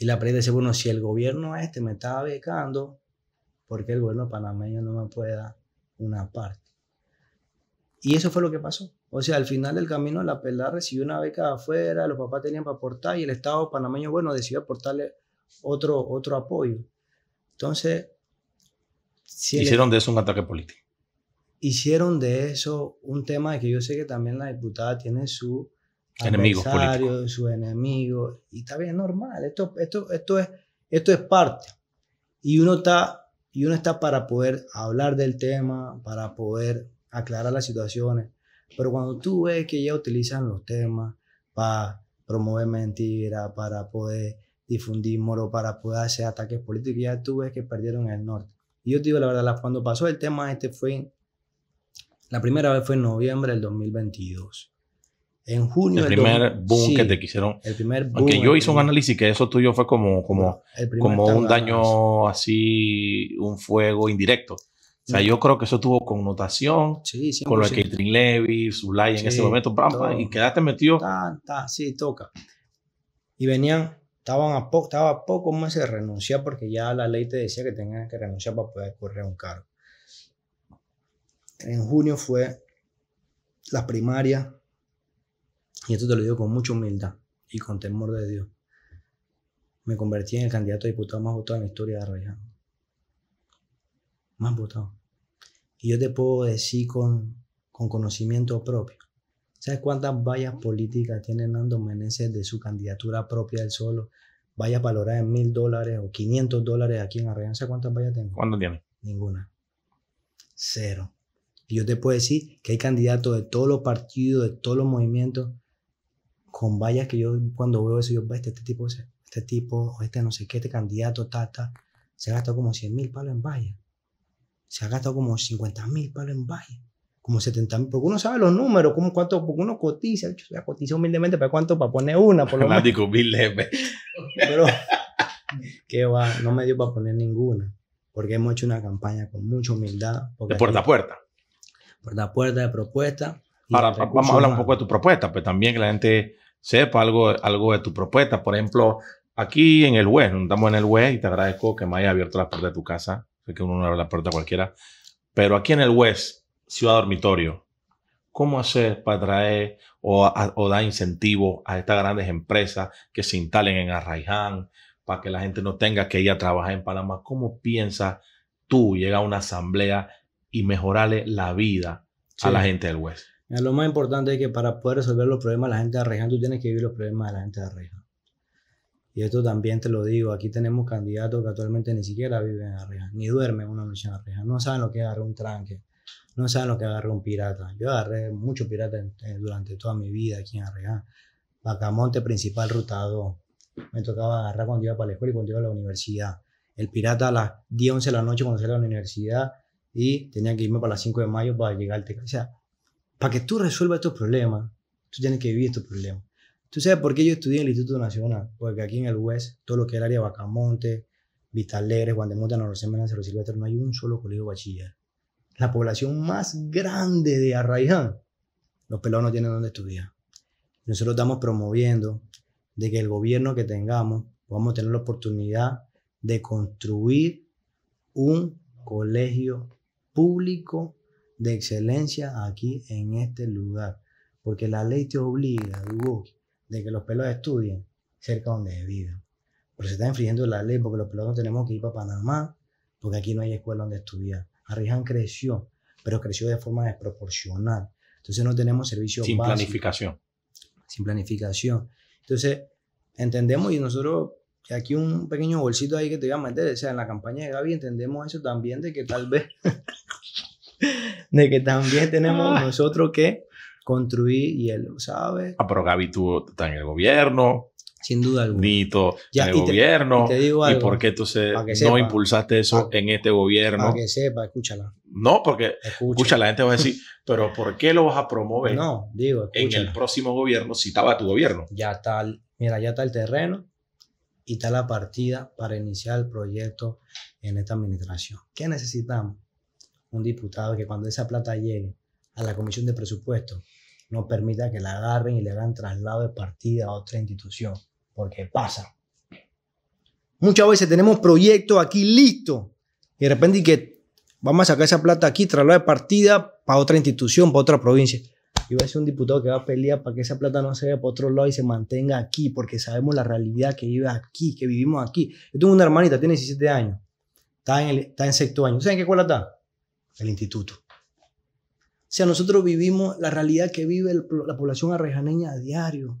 Y la pregunta dice, bueno, si el gobierno este me está becando, ¿por qué el gobierno panameño no me puede dar una parte? Y eso fue lo que pasó. O sea, al final del camino la pelada recibió una beca afuera, los papás tenían para aportar y el Estado panameño, bueno, decidió aportarle otro, otro apoyo. Entonces...
Hicieron de eso un ataque político. Hicieron
de eso un tema de que yo sé que también la diputada tiene su
enemigos políticos.
enemigo Y está bien, normal. Esto, esto, esto, es, esto es parte. Y uno, está, y uno está para poder hablar del tema, para poder aclarar las situaciones. Pero cuando tú ves que ya utilizan los temas para promover mentiras, para poder difundir moro, para poder hacer ataques políticos, ya tú ves que perdieron el norte. Y yo te digo la verdad, cuando pasó el tema este fue, la primera vez fue en noviembre del 2022. En
junio. El primer boom que te quisieron. El primer Aunque yo hice un análisis que eso tuyo fue como, como, como un daño así, un fuego indirecto yo creo que eso tuvo connotación con lo de Catherine Levy, en ese momento, y quedaste metido. sí, toca.
Y venían, estaban a estaba pocos meses de renunciar porque ya la ley te decía que tenías que renunciar para poder correr un cargo. En junio fue la primaria y esto te lo digo con mucha humildad y con temor de Dios. Me convertí en el candidato a diputado más votado en la historia de Arrayán. Más votado. Y yo te puedo decir con, conocimiento propio. ¿Sabes cuántas vallas políticas tiene Nando Meneses de su candidatura propia del solo? Vallas valoradas en mil dólares o 500 dólares aquí en Arrayán. ¿Sabes cuántas vallas tengo? ¿Cuántas tiene? Ninguna. Cero. Y yo te puedo decir que hay candidatos de todos los partidos, de todos los movimientos, con vallas que yo cuando veo eso, yo, este, este tipo, este, este tipo, este no sé qué, este candidato, tata se gasta como 100 mil palos en vallas se ha gastado como 50 mil palos en valle, como 70 mil, porque uno sabe los números, como cuánto, porque uno cotiza, yo cotizo cotiza humildemente, para cuánto, para poner una, por lo menos. Pero, no me dio para poner ninguna, porque hemos hecho una campaña con mucha humildad. De puerta a
puerta. Puerta a
puerta, de propuesta.
Ahora, vamos a hablar un poco de tu propuesta, Pero pues, también que la gente sepa algo, algo de tu propuesta. Por ejemplo, aquí en el web, estamos en el web y te agradezco que me hayas abierto la puerta de tu casa que uno no abre la puerta cualquiera. Pero aquí en el West, ciudad dormitorio, ¿cómo hacer para traer o, dar incentivo a estas grandes empresas que se instalen en Arraiján para que la gente no tenga que ir a trabajar en Panamá? ¿Cómo piensas tú llegar a una asamblea y mejorarle la vida a la gente del West?
Lo más importante es que para poder resolver los problemas de la gente de Arraiján, tú tienes que vivir los problemas de la gente de Arraiján. Y esto también te lo digo, aquí tenemos candidatos que actualmente ni siquiera viven en Arreja, ni duermen una noche en Arreja, no saben lo que es un tranque, no saben lo que agarrar un pirata. Yo agarré muchos piratas durante toda mi vida aquí en Arreja. Bacamonte, principal rutado. Me tocaba agarrar cuando iba para la escuela y cuando iba a la universidad. El pirata a las 10, 11 de la noche cuando salía a la universidad y tenía que irme para las 5 de mayo para llegar al O sea, para que tú resuelvas estos problemas, tú tienes que vivir estos problemas. ¿Tú sabes por qué yo estudié en el Instituto Nacional? Porque aquí en el West, todo lo que es el área de Bacamonte, Vitalegres, Guandemonte, Juan de Mota, Cerro Silvestre, no hay un solo colegio bachiller. La población más grande de Arraiján, los pelados no tienen dónde estudiar. Nosotros estamos promoviendo de que el gobierno que tengamos a tener la oportunidad de construir un colegio público de excelencia aquí en este lugar. Porque la ley te obliga, Hugo, de que los pelos estudien cerca donde viven. Pero se está infringiendo la ley porque los pelos no tenemos que ir para Panamá, porque aquí no hay escuela donde estudiar. Arrijan creció, pero creció de forma desproporcional. Entonces no tenemos servicios sin planificación. Sin planificación. Entonces entendemos y nosotros aquí un pequeño bolsito ahí que te voy a meter, o sea, en la campaña de Gaby entendemos eso también de que tal vez de que también tenemos nosotros que construir y él lo sabe. Ah,
pero Gaby tú estás en el gobierno. Sin duda alguna. Nito, ya, en el gobierno. Y, por qué tú no impulsaste eso en este gobierno? Para que
sepa, escúchala.
No, porque escúchala. escucha, la gente va a decir, pero ¿por qué lo vas a promover no,
digo, en el
próximo gobierno si estaba tu gobierno?
Ya está, mira, ya está el terreno y está la partida para iniciar el proyecto en esta administración. ¿Qué necesitamos? Un diputado que cuando esa plata llegue, a la Comisión de Presupuestos no permita que la agarren y le hagan traslado de partida a otra institución, porque pasa. Muchas veces tenemos proyectos aquí listos y de repente que vamos a sacar esa plata aquí, traslado de partida para otra institución, para otra provincia. Y va a ser un diputado que va a pelear para que esa plata no se vea para otro lado y se mantenga aquí, porque sabemos la realidad que vive aquí, que vivimos aquí. Yo tengo una hermanita, tiene 17 años, está en, está en sexto año. ¿Saben qué escuela está? El instituto sea, nosotros vivimos la realidad que vive la población arrejaneña a diario.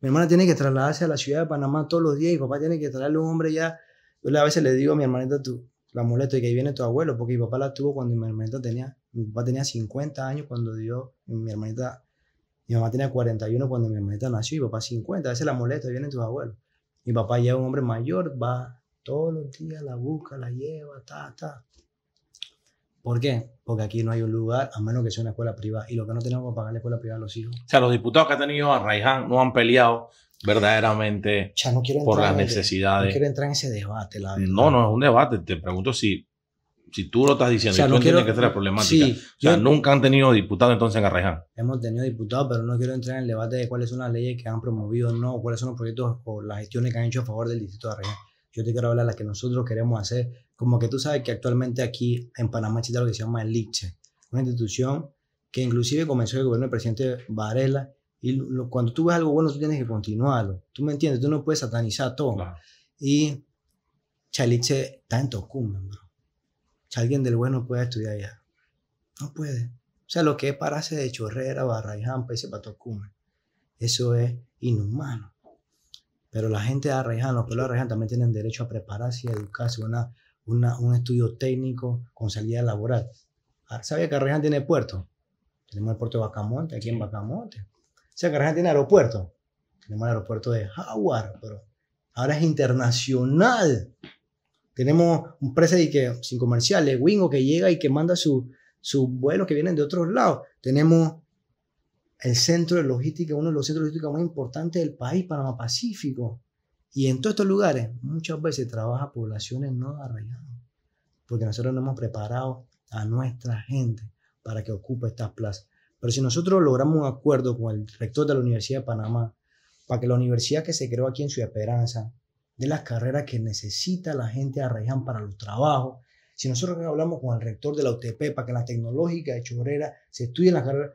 Mi hermana tiene que trasladarse a la ciudad de Panamá todos los días y papá tiene que traerle un hombre ya. Yo a veces le digo a mi hermanita, tú, la molesto y que ahí viene tu abuelo, porque mi papá la tuvo cuando mi hermanita tenía, mi papá tenía 50 años cuando dio, mi hermanita, mi mamá tenía 41 cuando mi hermanita nació y papá 50, a veces la molesta, vienen tus abuelos. Mi papá ya es un hombre mayor, va todos los días, la busca, la lleva, ta, ta. ¿Por qué? Porque aquí no hay un lugar, a menos que sea una escuela privada. Y lo que no tenemos es pagar la escuela privada a los hijos.
O sea, los diputados que ha tenido Arraiján no han peleado verdaderamente por las necesidades. no quiero
entrar en ese debate,
No, no es un debate. Te pregunto si, si tú lo estás diciendo o sea, no que esa la problemática. o sea, nunca han tenido diputados entonces en Arraiján.
Hemos tenido diputados, pero no quiero entrar en el debate de cuáles son las leyes que han promovido no, cuáles son los proyectos o las gestiones que han hecho a favor del distrito de Arraiján yo te quiero hablar de la que nosotros queremos hacer. Como que tú sabes que actualmente aquí en Panamá existe lo que se llama el una institución que inclusive comenzó el gobierno del presidente Varela. Y cuando tú ves algo bueno, tú tienes que continuarlo. ¿Tú me entiendes? Tú no puedes satanizar todo. Y Chaliche está en Tocumen, bro. Si alguien del bueno puede estudiar allá. No puede. O sea, lo que es pararse de Chorrera, Barra y Jampa y se para Tocumen. Eso es inhumano. Pero la gente de Arreján, los pueblos de Arreján también tienen derecho a prepararse y educarse, una, un estudio técnico con salida laboral. Ah, ¿Sabía que Arreján tiene puerto? Tenemos el puerto de Bacamonte, aquí en Bacamonte. O sea, que Arreján tiene aeropuerto. Tenemos el aeropuerto de Jaguar. pero ahora es internacional. Tenemos un presidente que, sin comerciales, Wingo, que llega y que manda sus su vuelos que vienen de otros lados. Tenemos el centro de logística, uno de los centros de logística más importantes del país, Panamá Pacífico. Y en todos estos lugares muchas veces trabaja poblaciones no arraigadas, porque nosotros no hemos preparado a nuestra gente para que ocupe estas plazas. Pero si nosotros logramos un acuerdo con el rector de la Universidad de Panamá, para que la universidad que se creó aquí en Ciudad Esperanza, de las carreras que necesita la gente arraigada para los trabajos, si nosotros hablamos con el rector de la UTP para que la tecnológica de Chorrera se estudien las carreras,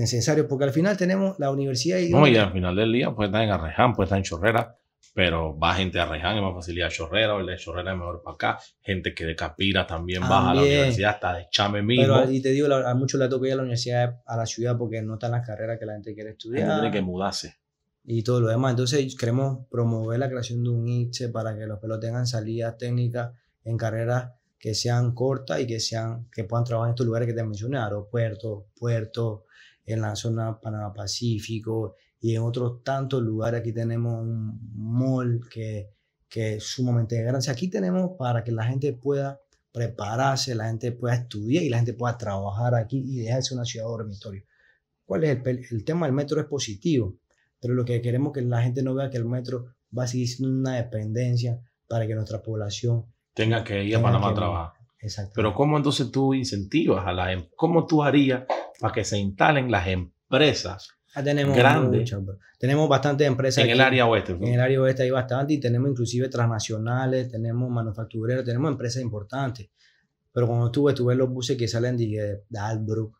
necesario, porque al final tenemos la universidad. Y no, y al
final del día pues estar en Arreján, pues están en Chorrera, pero va gente a Arreján, es más facilidad a Chorrera, o de Chorrera es mejor para acá, gente que de Capira también, va a la universidad, hasta de Chame mismo. Pero ahí te digo, a muchos le toca ir a la
universidad, a la ciudad, porque no están las carreras que la gente quiere estudiar. que mudarse. Y todo lo demás. Entonces queremos promover la creación de un ITSE para que los pelos tengan salidas técnicas en carreras que sean cortas y que sean que puedan trabajar en estos lugares que te mencioné, aeropuertos, puertos, en la zona Panamá Pacífico y en otros tantos lugares. Aquí tenemos un mall que, que es sumamente grande. Aquí tenemos para que la gente pueda prepararse, la gente pueda estudiar y la gente pueda trabajar aquí y dejarse una ciudad dormitorio. ¿Cuál es el, el tema del metro? Es positivo, pero lo que queremos que la gente no vea que el metro va a seguir siendo una dependencia para que nuestra población
tenga que ir a Panamá a trabajar. Exacto. Pero ¿cómo entonces tú incentivas a la em-, ¿Cómo tú harías para que se instalen las empresas
grandes tenemos tenemos bastantes empresas. En el área oeste. En el área oeste hay bastante y tenemos inclusive transnacionales, tenemos manufactureros, tenemos empresas importantes. Pero cuando estuve, estuve en los buses que salen de, Albrook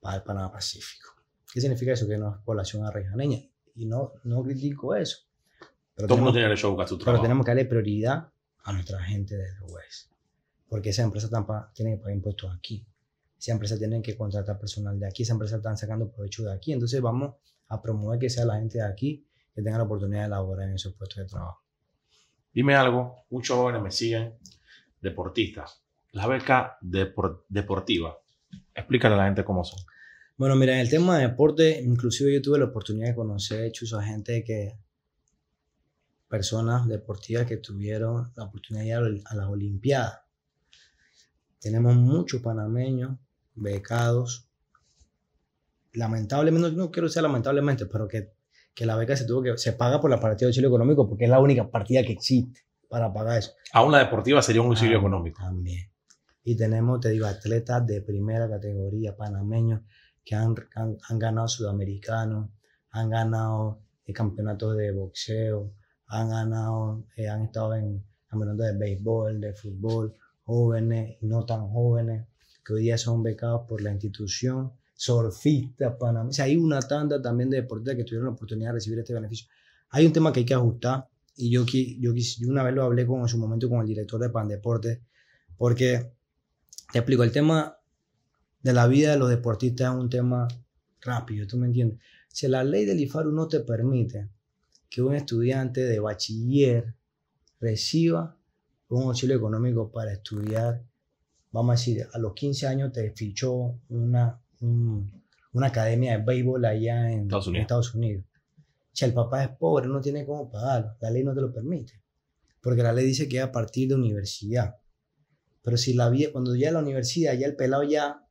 para el Panamá Pacífico. ¿Qué significa eso? Que no es población rejaneña Y no, no critico eso. Pero tenemos, Pero tenemos que darle prioridad a nuestra gente desde el oeste. Porque esas empresas tienen que pagar impuestos aquí siempre se tienen que contratar personal de aquí, siempre empresa están sacando provecho de aquí, entonces vamos a promover que sea la gente de aquí que tenga la oportunidad de laborar en esos puestos de trabajo.
Dime algo, muchos jóvenes me siguen, deportistas, la beca deportiva, explícale a la gente cómo son.
Bueno, mira, en el tema de deporte, inclusive yo tuve la oportunidad de conocer, hechos a gente que, personas deportivas que tuvieron la oportunidad de ir a las Olimpiadas. Tenemos muchos panameños becados. Lamentablemente, no quiero decir lamentablemente, pero que, que la beca se tuvo que, se paga por la partida de auxilio económico porque es la única partida que existe para pagar eso.
Aún la deportiva sería un auxilio ah, económico. También.
Y tenemos, te digo, atletas de primera categoría, panameños, que han, ganado sudamericanos, han ganado campeonatos de boxeo, han ganado, eh, han estado en campeonatos de béisbol, de fútbol, jóvenes, no tan jóvenes que hoy día son becados por la institución, surfista panamá O sea, hay una tanda también de deportistas que tuvieron la oportunidad de recibir este beneficio. Hay un tema que hay que ajustar y yo, yo, una vez lo hablé en su momento con el director de Pandeporte, porque te explico, el tema de la vida de los deportistas es un tema rápido, ¿tú me entiendes? Si la ley del IFARU no te permite que un estudiante de bachiller reciba un auxilio económico para estudiar vamos a decir, a los 15 años te fichó una, una academia de béisbol allá en Estados Unidos. Si el papá es pobre, no tiene cómo pagarlo, la ley no te lo permite, porque la ley dice que a partir de universidad. Pero si la vida, cuando ya la universidad, ya el pelado ya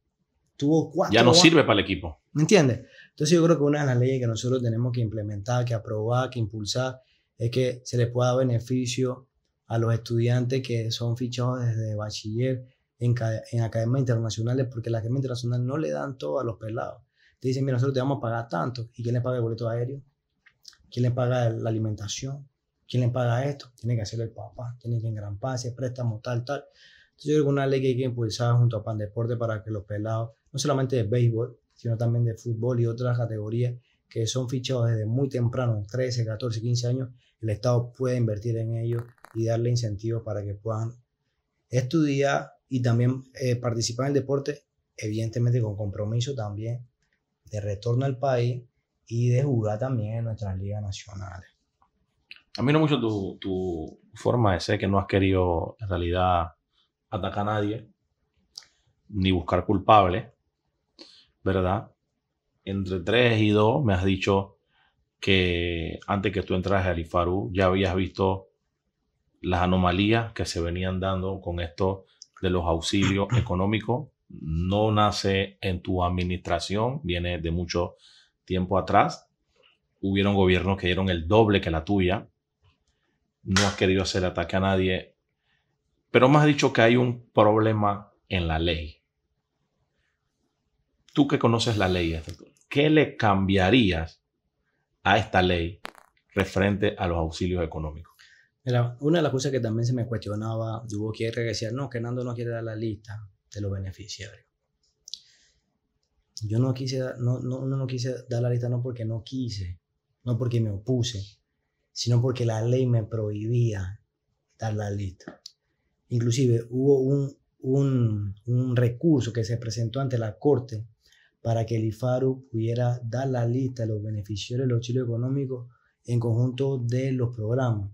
tuvo cuatro. Ya no sirve para el equipo. ¿Me entiendes? Entonces yo creo que una de las leyes que nosotros tenemos que implementar, que aprobar, que impulsar, es que se le pueda dar beneficio a los estudiantes que son fichados desde bachiller en, academias internacionales porque las academias internacionales no le dan todo a los pelados. Te dicen, mira, nosotros te vamos a pagar tanto. ¿Y quién le paga el boleto aéreo? ¿Quién le paga la alimentación? ¿Quién le paga esto? Tiene que hacerlo el papá, tiene que engramparse, préstamo, tal, tal. Entonces yo creo que una ley que hay que impulsar junto a Pan Deporte para que los pelados, no solamente de béisbol, sino también de fútbol y otras categorías que son fichados desde muy temprano, 13, 14, 15 años, el Estado puede invertir en ellos y darle incentivos para que puedan estudiar, y también eh, participar en el deporte, evidentemente con compromiso también de retorno al país y de jugar también en nuestras ligas nacionales.
a mí no mucho tu, forma de ser, que no has querido en realidad atacar a nadie, ni buscar culpables, ¿verdad? Entre tres y 2 me has dicho que antes que tú entras al IFARU ya habías visto las anomalías que se venían dando con esto de los auxilios económicos no nace en tu administración, viene de mucho tiempo atrás. Hubieron gobiernos que dieron el doble que la tuya. No has querido hacer ataque a nadie. Pero me has dicho que hay un problema en la ley. Tú que conoces la ley, ¿qué le cambiarías a esta ley referente a los auxilios económicos?
una de las cosas que también se me cuestionaba, hubo que decía, no, que Nando no quiere dar la lista de los beneficiarios. Yo no quise, no, no, no quise dar la lista no porque no quise, no porque me opuse, sino porque la ley me prohibía dar la lista. Inclusive hubo un, un, un, recurso que se presentó ante la Corte para que el IFARU pudiera dar la lista de los beneficiarios de los chiles económicos en conjunto de los programas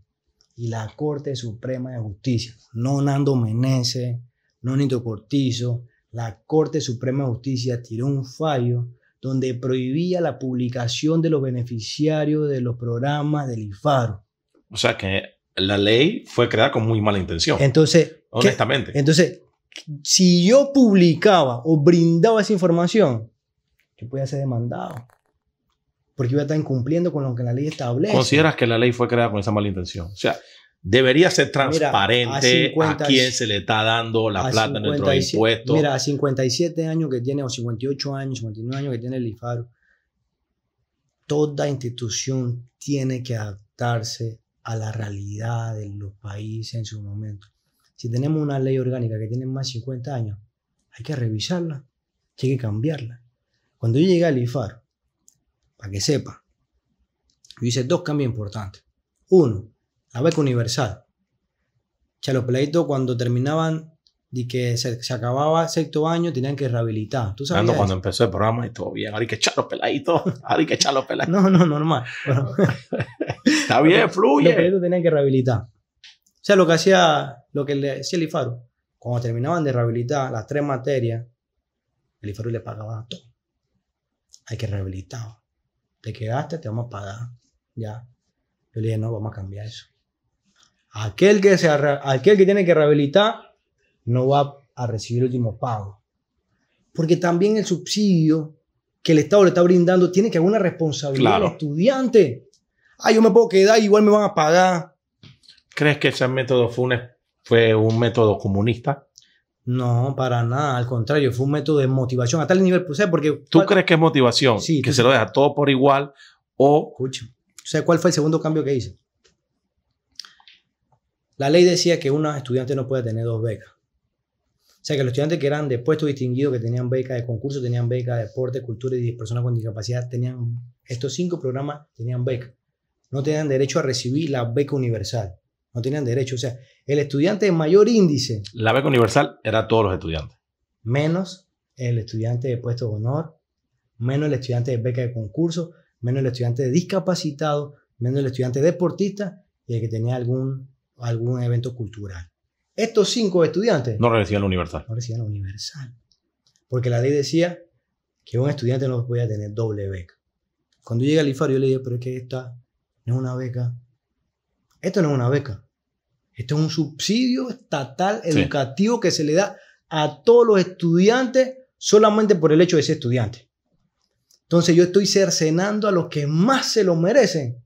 y la Corte Suprema de Justicia, no Nando Meneses, no Nito Cortizo, la Corte Suprema de Justicia tiró un fallo donde prohibía la publicación de los beneficiarios de los programas del IFARO.
O sea que la ley fue creada con muy mala intención. Entonces,
honestamente. Entonces, si yo publicaba o brindaba esa información, yo podía ser demandado porque iba a estar incumpliendo con lo que la ley establece. ¿Consideras
que la ley fue creada con esa mala intención? O sea, debería ser transparente a, quién se le está dando la plata en nuestros impuestos. Mira, a
57 años que tiene, o 58 años, 59 años que tiene el IFAR, toda institución tiene que adaptarse a la realidad de los países en su momento. Si tenemos una ley orgánica que tiene más de 50 años, hay que revisarla, hay que cambiarla. Cuando yo llegué al IFARO, para que sepa. Yo hice dos cambios importantes. Uno, la beca universal. Ya los peladitos cuando terminaban y que se, acababa sexto año tenían que rehabilitar. cuando
empezó el programa y todo bien, ahora hay que echar los peladitos, hay que echar los peladitos. No, no,
normal.
Está bien, fluye.
tenían que rehabilitar. O sea, lo que hacía, lo que le decía el IFARO. cuando terminaban de rehabilitar las tres materias, el le pagaba todo. Hay que rehabilitar te quedaste, te vamos a pagar. Ya. Yo le dije, no, vamos a cambiar eso. Aquel que, que tiene que rehabilitar no va a recibir el último pago. Porque también el subsidio que el Estado le está brindando tiene que haber una responsabilidad al estudiante. Ah, yo me puedo quedar, igual me van a pagar.
¿Crees que ese método fue fue un método comunista?
No, para nada, al contrario, fue un método de motivación a tal nivel, pues, Porque,
¿Tú crees que es motivación? Sí, que se lo deja todo por igual o... Escucha,
cuál fue el segundo cambio que hice? La ley decía que una estudiante no puede tener dos becas. O sea, que los estudiantes que eran de puestos distinguidos, que tenían becas de concurso, tenían beca de deporte, cultura y personas con discapacidad, tenían estos cinco programas, tenían beca. No tenían derecho a recibir la beca universal. No tenían derecho. O sea, el estudiante de mayor índice.
La beca universal era todos los estudiantes.
Menos el estudiante de puesto de honor, menos el estudiante de beca de concurso, menos el estudiante de discapacitado, menos el estudiante deportista y el que tenía algún, algún evento cultural. Estos cinco estudiantes...
No recibían la universal.
No recibían la universal. Porque la ley decía que un estudiante no podía tener doble beca. Cuando llega al IFAR yo le dije, pero es que esta no es una beca. Esto no es una beca. Este es un subsidio estatal educativo que se le da a todos los estudiantes solamente por el hecho de ser estudiante. Entonces yo estoy cercenando a los que más se lo merecen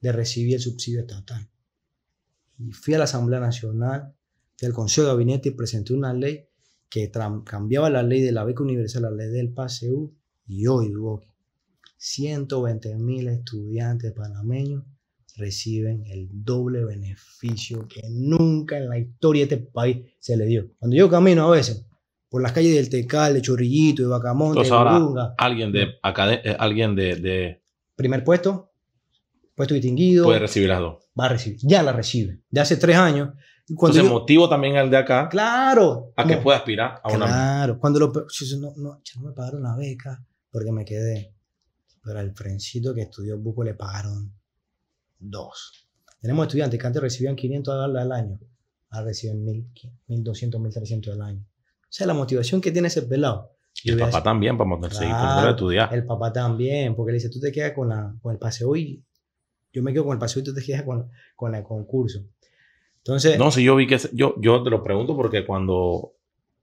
de recibir el subsidio estatal. Y fui a la Asamblea Nacional, del Consejo de Gabinete y presenté una ley que cambiaba la ley de la beca universal a la ley del PASEU y hoy, 120 mil estudiantes panameños reciben el doble beneficio que nunca en la historia de este país se le dio. Cuando yo camino a veces por las calles del Tecal, de Chorrillito, de Bacamonte, de Burunga,
Alguien de, acá, eh, alguien de,
Primer puesto, puesto distinguido. Puede recibir las dos. Va a recibir, ya la recibe. De hace tres años. Cuando Entonces
motivo también al de acá. Claro. A que pueda aspirar a una.
Claro. Cuando lo. No, me pagaron la beca porque me quedé. Pero el frencito que estudió Buco le pagaron Dos. Tenemos estudiantes que antes recibían 500 dólares al año, ahora reciben 1.200, 1.300 al año. O sea, la motivación que tiene ese pelado.
Y el papá también, para mantenerse para poder estudiar.
El papá también, porque le dice, tú te quedas con, la, el paseo y yo me quedo con el paseo y tú te quedas con, el concurso.
Entonces... No, si yo vi que... Yo, yo te lo pregunto porque cuando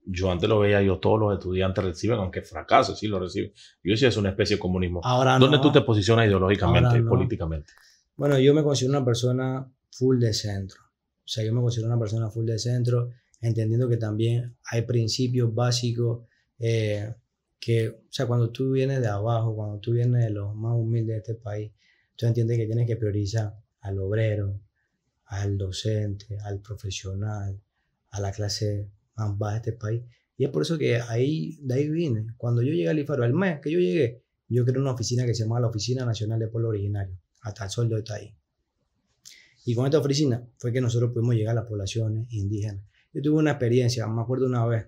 yo antes lo veía yo, todos los estudiantes reciben, aunque fracaso, sí lo reciben. Yo decía, es una especie de comunismo. ¿Dónde tú te posicionas ideológicamente, y políticamente?
Bueno, yo me considero una persona full de centro. O sea, yo me considero una persona full de centro, entendiendo que también hay principios básicos eh, que, o sea, cuando tú vienes de abajo, cuando tú vienes de los más humildes de este país, tú entiendes que tienes que priorizar al obrero, al docente, al profesional, a la clase más baja de este país. Y es por eso que ahí, de ahí vine. Cuando yo llegué al IFARO, al mes que yo llegué, yo creé una oficina que se llama la Oficina Nacional de Pueblo Originario hasta el sueldo está ahí. Y con esta oficina fue que nosotros pudimos llegar a las poblaciones indígenas. Yo tuve una experiencia, me acuerdo una vez,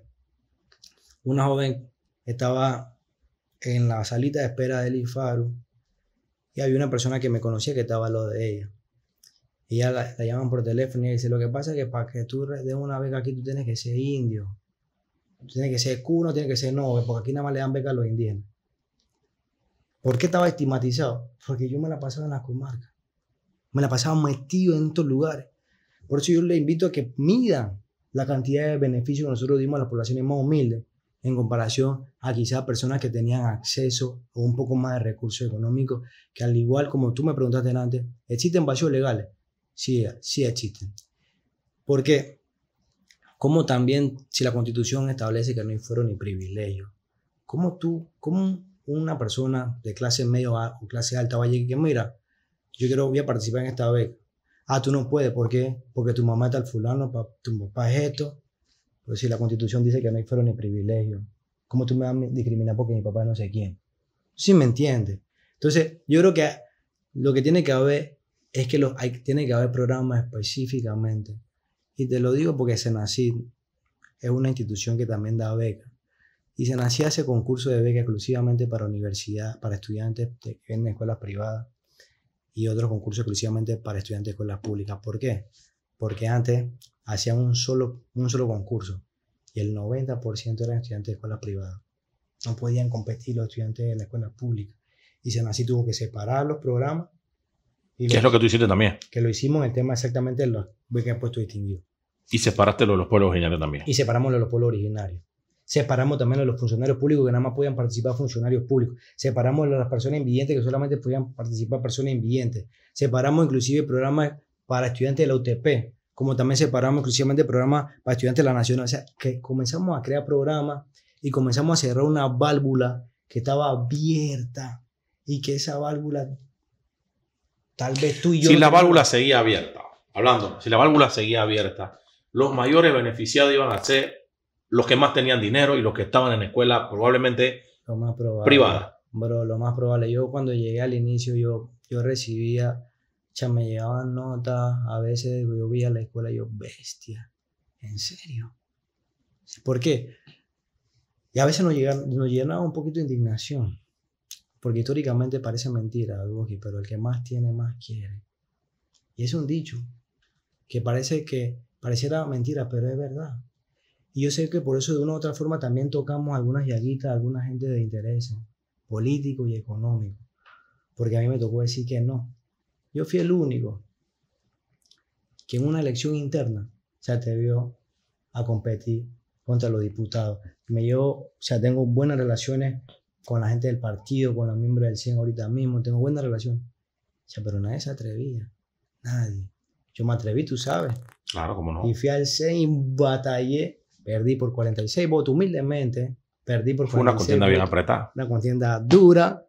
una joven estaba en la salita de espera del IFARU y había una persona que me conocía que estaba al lado de ella. Ella la, la llaman por teléfono y dice, lo que pasa es que para que tú des una beca aquí tú tienes que ser indio, tú tienes que ser cuno, tienes que ser no, porque aquí nada más le dan beca a los indígenas. ¿Por qué estaba estigmatizado? Porque yo me la pasaba en la comarca. Me la pasaba metido en estos lugares. Por eso yo le invito a que midan la cantidad de beneficios que nosotros dimos a las poblaciones más humildes en comparación a quizás personas que tenían acceso o un poco más de recursos económicos, que al igual como tú me preguntaste antes, ¿existen vacíos legales? Sí, sí existen. ¿Por qué? Como también si la constitución establece que no hay fuero ni privilegios? ¿cómo tú, cómo una persona de clase medio o clase alta vaya y que mira, yo quiero, voy a participar en esta beca. Ah, tú no puedes, ¿por qué? Porque tu mamá está al fulano, tu papá es esto. Pero pues si la constitución dice que no hay fuero ni privilegio, ¿cómo tú me vas a discriminar porque mi papá no sé quién? Sí, me entiende. Entonces, yo creo que lo que tiene que haber es que los, hay, tiene que haber programas específicamente. Y te lo digo porque Senacid es una institución que también da becas y se nació ese concurso de beca exclusivamente para universidad, para estudiantes en escuelas privadas y otro concurso exclusivamente para estudiantes de escuelas públicas. ¿Por qué? Porque antes hacían un solo, un solo concurso y el 90% eran estudiantes de escuelas privadas. No podían competir los estudiantes de la escuela pública. Y así tuvo que separar los programas. ¿Qué es lo
que tú hiciste también?
Que lo hicimos en el tema exactamente de los becas puesto distinguido.
Y separaste los pueblos originarios también.
Y separamos los pueblos originarios. Separamos también a los funcionarios públicos que nada más podían participar funcionarios públicos. Separamos a las personas invidentes que solamente podían participar personas invidentes. Separamos inclusive programas para estudiantes de la UTP, como también separamos exclusivamente programas para estudiantes de la nación O sea, que comenzamos a crear programas y comenzamos a cerrar una válvula que estaba abierta y que esa válvula, tal vez tú y yo... Si la válvula
seguía abierta, hablando, si la válvula seguía abierta, los mayores beneficiados iban a ser los que más tenían dinero y los que estaban en escuela probablemente
lo privada. Bro, lo más probable. Yo cuando llegué al inicio, yo, yo recibía, ya me llevaban notas, a veces yo vi a la escuela y yo, bestia, en serio. ¿Por qué? Y a veces nos, nos llenaba un poquito de indignación, porque históricamente parece mentira, pero el que más tiene, más quiere. Y es un dicho que parece que pareciera mentira, pero es verdad. Y yo sé que por eso de una u otra forma también tocamos algunas llaguitas, alguna gente de interés político y económico. Porque a mí me tocó decir que no. Yo fui el único que en una elección interna se atrevió a competir contra los diputados. Me o sea, tengo buenas relaciones con la gente del partido, con los miembros del CIEN e ahorita mismo, tengo buena relación. O sea, pero nadie se
atrevía,
nadie. Yo me atreví, tú sabes.
Claro, cómo no. Y fui
al CIEN e y batallé Perdí por 46 votos, humildemente. Perdí por 46 Fue una contienda bien apretada. Una contienda dura,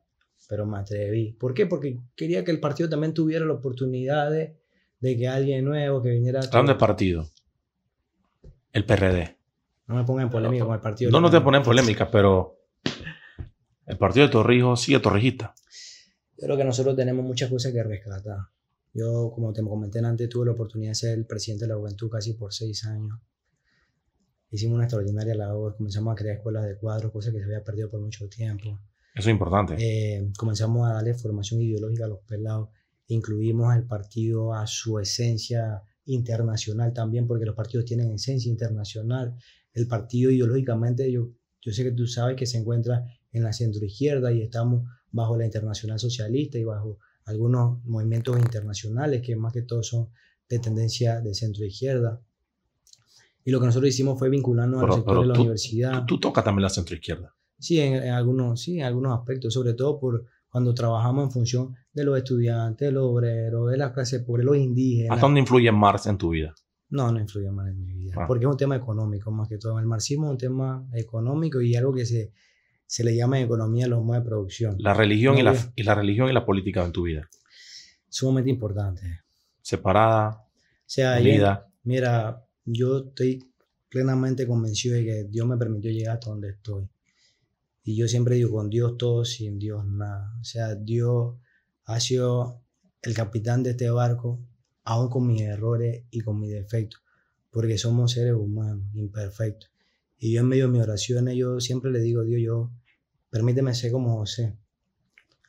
pero me atreví. ¿Por qué? Porque quería que el partido también tuviera la oportunidad de, que alguien nuevo que viniera. ¿A dónde
partido? El PRD.
No me pongan en polémica con el partido. No, no te ponen en
polémica, pero el partido de Torrijos sigue torrijista.
Yo creo que nosotros tenemos muchas cosas que rescatar. Yo, como te comenté antes, tuve la oportunidad de ser el presidente de la juventud casi por seis años hicimos una extraordinaria labor, comenzamos a crear escuelas de cuadros, cosas que se había perdido por mucho tiempo.
Eso es importante.
Eh, comenzamos a darle formación ideológica a los pelados, incluimos al partido a su esencia internacional también, porque los partidos tienen esencia internacional. El partido ideológicamente, yo, yo sé que tú sabes que se encuentra en la centroizquierda y estamos bajo la internacional socialista y bajo algunos movimientos internacionales que más que todo son de tendencia de centro izquierda. Y lo que nosotros hicimos fue vincularnos al sector de la
universidad. Tú, tocas también la centroizquierda.
Sí, en, algunos, sí, en algunos aspectos, sobre todo por cuando trabajamos en función de los estudiantes, de los obreros, de las clases pobres, los indígenas. ¿Hasta
dónde influye Marx en tu vida? No, no influye más en mi vida, ah. porque es
un tema económico más que todo. El marxismo es un tema económico y algo que se, se le llama en economía los modos de producción. La religión, y la,
religión y la política en tu vida. Sumamente importante. Separada. O sea,
mira, yo estoy plenamente convencido de que Dios me permitió llegar hasta donde estoy. Y yo siempre digo, con Dios todo, sin Dios nada. O sea, Dios ha sido el capitán de este barco, aún con mis errores y con mis defectos, porque somos seres humanos, imperfectos. Y yo en medio de mis oraciones, yo siempre le digo, Dios, yo, permíteme ser como José,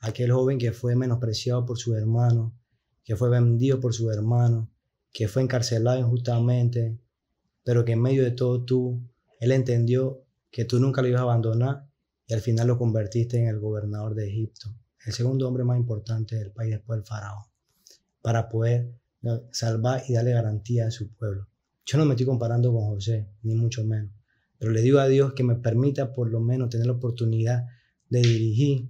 aquel joven que fue menospreciado por su hermano, que fue vendido por su hermano, que fue encarcelado injustamente, pero que en medio de todo tú, él entendió que tú nunca lo ibas a abandonar y al final lo convertiste en el gobernador de Egipto, el segundo hombre más importante del país después del faraón, para poder salvar y darle garantía a su pueblo. Yo no me estoy comparando con José, ni mucho menos, pero le digo a Dios que me permita por lo menos tener la oportunidad de dirigir,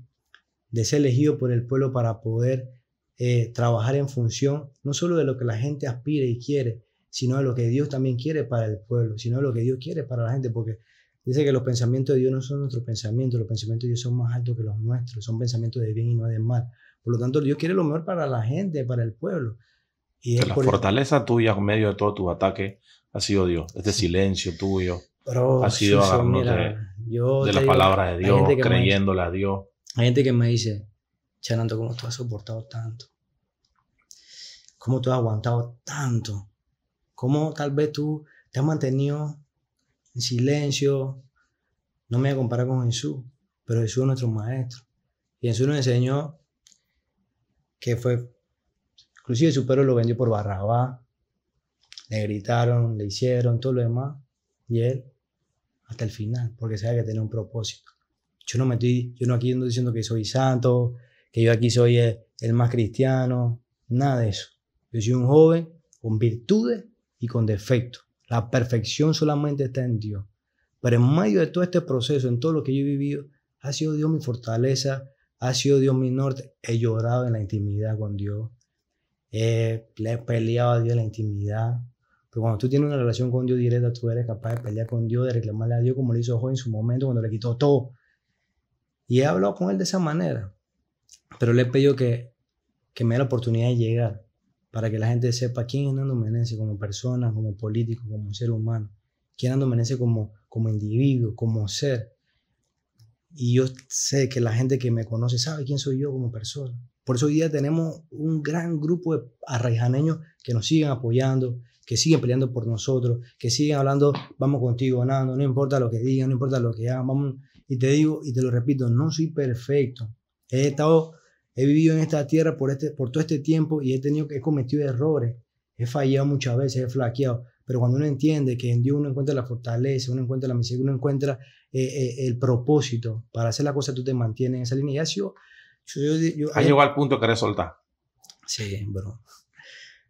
de ser elegido por el pueblo para poder eh, trabajar en función no solo de lo que la gente aspire y quiere, sino de lo que Dios también quiere para el pueblo, sino de lo que Dios quiere para la gente, porque dice que los pensamientos de Dios no son nuestros pensamientos, los pensamientos de Dios son más altos que los nuestros, son pensamientos de bien y no de mal. Por lo tanto, Dios quiere lo mejor para la gente, para el pueblo. Y la
fortaleza tuya en medio de todos tus ataques ha sido Dios, este silencio tuyo. ha sido sí, de las palabra de Dios, creyéndola a Dios.
Hay gente que me dice, Chanando, ¿cómo tú has soportado tanto? ¿Cómo tú has aguantado tanto? cómo tal vez tú te has mantenido en silencio. No me voy a comparar con Jesús, pero Jesús es nuestro maestro. Y Jesús nos enseñó que fue, inclusive su perro lo vendió por Barrabá. Le gritaron, le hicieron, todo lo demás. Y él, hasta el final, porque sabe que tenía un propósito. Yo no me estoy, yo no aquí ando diciendo que soy santo, que yo aquí soy el más cristiano, nada de eso. Yo soy un joven con virtudes y con defecto. La perfección solamente está en Dios. Pero en medio de todo este proceso, en todo lo que yo he vivido, ha sido Dios mi fortaleza, ha sido Dios mi norte. He llorado en la intimidad con Dios. He peleado a Dios en la intimidad. Pero cuando tú tienes una relación con Dios directa, tú eres capaz de pelear con Dios, de reclamarle a Dios como le hizo Joe en su momento cuando le quitó todo. Y he hablado con él de esa manera. Pero le he pedido que, que me dé la oportunidad de llegar para que la gente sepa quién es Nando como persona, como político, como ser humano, quién es Nando como, como individuo, como ser. Y yo sé que la gente que me conoce sabe quién soy yo como persona. Por eso hoy día tenemos un gran grupo de arraijaneños que nos siguen apoyando, que siguen peleando por nosotros, que siguen hablando, vamos contigo, Nando, no importa lo que digan, no importa lo que hagan, vamos. Y te digo, y te lo repito, no soy perfecto. He estado he vivido en esta tierra por, este, por todo este tiempo y he, tenido, he cometido errores, he fallado muchas veces, he flaqueado. Pero cuando uno entiende que en Dios uno encuentra la fortaleza, uno encuentra la misericordia, uno encuentra eh, eh, el propósito para hacer la cosa, tú te mantienes en esa línea. Y yo, yo, llegado
al punto que querer soltar? Sí, bro.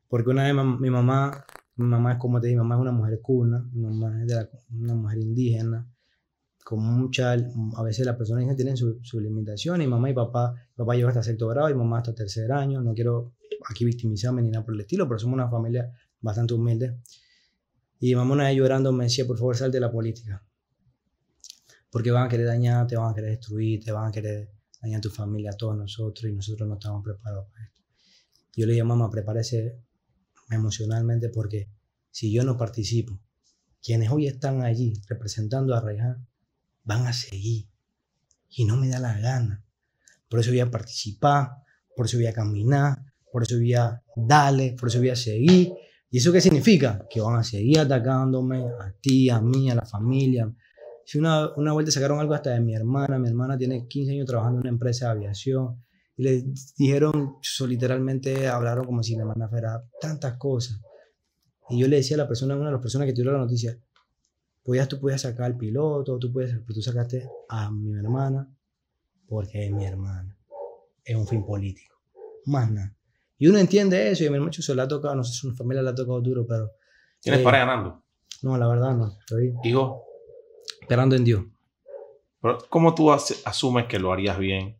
Porque una vez mi mamá, mi mamá es como te digo, mi mamá es una mujer cuna, mamá es de una mujer indígena, con mucha, a veces las personas tienen su, limitaciones, y mamá y papá, papá lleva hasta sexto grado y mamá hasta tercer año, no quiero aquí victimizarme ni nada por el estilo, pero somos una familia bastante humilde. Y mamá una vez llorando me decía, por favor sal de la política, porque van a querer dañar, te van a querer destruir, te van a querer dañar a tu familia, a todos nosotros, y nosotros no estamos preparados para esto. Yo le dije, mamá, prepárese emocionalmente porque si yo no participo, quienes hoy están allí representando a Reyhan van a seguir. Y no me da la gana. Por eso voy a participar, por eso voy a caminar, por eso voy a darle, por eso voy a seguir. ¿Y eso qué significa? Que van a seguir atacándome a ti, a mí, a la familia. Si una, una vuelta sacaron algo hasta de mi hermana, mi hermana tiene 15 años trabajando en una empresa de aviación, y le dijeron, literalmente hablaron como si la hermana fuera tantas cosas. Y yo le decía a la persona, una de las personas que tiró la noticia, tú podías sacar al piloto, tú, puedes, tú sacaste a mi hermana, porque es mi hermana. Es un fin político. Más nada. Y uno entiende eso y a mi hermano se le ha tocado, no sé si a su familia le ha tocado duro, pero... ¿Tienes eh, para ganando?
No, la verdad no. digo Hijo. Esperando en Dios. Pero ¿Cómo tú asumes que lo harías bien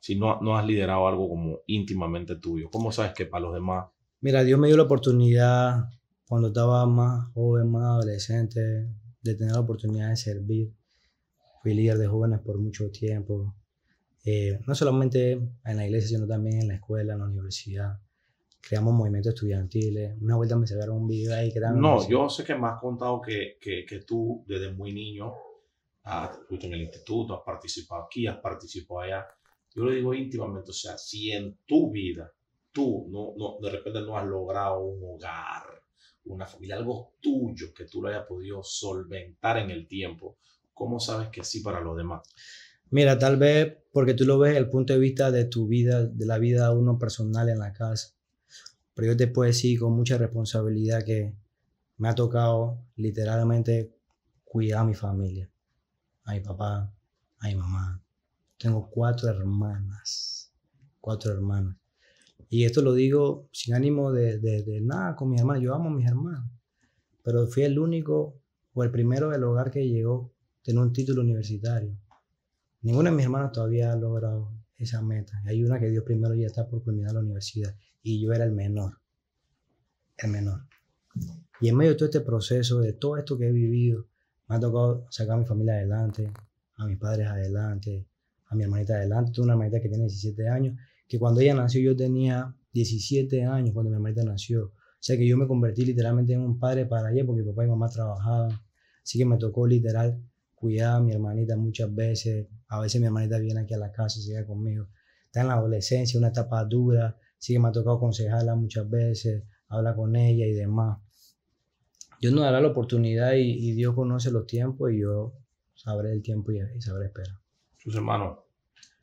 si no, no has liderado algo como íntimamente tuyo? ¿Cómo sabes que para los demás...
Mira, Dios me dio la oportunidad cuando estaba más joven, más adolescente, de tener la oportunidad de servir. Fui líder de jóvenes por mucho tiempo, eh, no solamente en la iglesia, sino también en la escuela, en la universidad. Creamos movimientos estudiantiles. Una vuelta me salieron un video ahí que No, yo
sé que me has contado que, que, tú desde muy niño has en el instituto, has participado aquí, has participado allá. Yo le digo íntimamente, o sea, si en tu vida tú no, no, de repente no has logrado un hogar, una familia, algo tuyo que tú lo hayas podido solventar en el tiempo, ¿cómo sabes que sí para los demás?
Mira, tal vez porque tú lo ves desde el punto de vista de tu vida, de la vida uno personal en la casa. Pero yo te puedo decir con mucha responsabilidad que me ha tocado literalmente cuidar a mi familia, a papá, a mamá. Tengo cuatro hermanas, cuatro hermanas. Y esto lo digo sin ánimo de, nada con mis hermanos. Yo amo a mis hermanos. Pero fui el único o el primero del hogar que llegó a tener un título universitario. ninguna de mis hermanas todavía ha logrado esa meta. Hay una que Dios primero ya está por culminar la universidad. Y yo era el menor. El menor. Y en medio de todo este proceso, de todo esto que he vivido, me ha tocado sacar a mi familia adelante, a mis padres adelante, a mi hermanita adelante. una hermanita que tiene 17 años que cuando ella nació yo tenía 17 años cuando mi hermanita nació. O sea que yo me convertí literalmente en un padre para ella porque papá y mamá trabajaban. Así que me tocó literal cuidar a mi hermanita muchas veces. A veces mi hermanita viene aquí a la casa, y sigue conmigo. Está en la adolescencia, una etapa dura. Así que me ha tocado aconsejarla muchas veces, hablar con ella y demás. Dios nos dará la oportunidad y, Dios conoce los tiempos y yo sabré el tiempo y, y sabré esperar. Sus hermanos,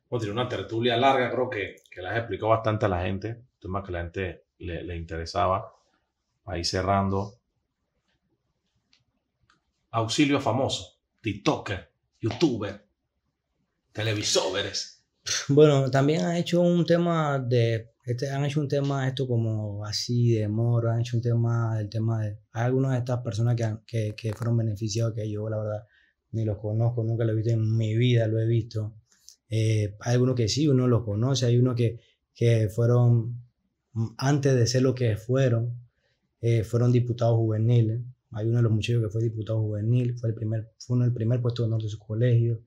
Vamos una tertulia larga, creo que, que las explicó bastante a la gente, tema que la gente le, interesaba. Ahí cerrando. Auxilio famoso, TikToker, YouTuber, televisores.
Bueno, también han hecho un tema de, este, han hecho un tema esto como así de moro, han hecho un tema del tema de, hay algunas de estas personas que, que, que fueron beneficiados que yo la verdad ni los conozco, nunca lo he visto en mi vida, lo he visto. Eh, hay algunos que sí, uno lo conoce, hay uno que, que fueron, mm, antes de ser lo que fueron, eh, fueron diputados juveniles. Hay uno de los muchachos que fue diputado juvenil, fue, el primer, fue uno del primer puesto de honor de su colegio.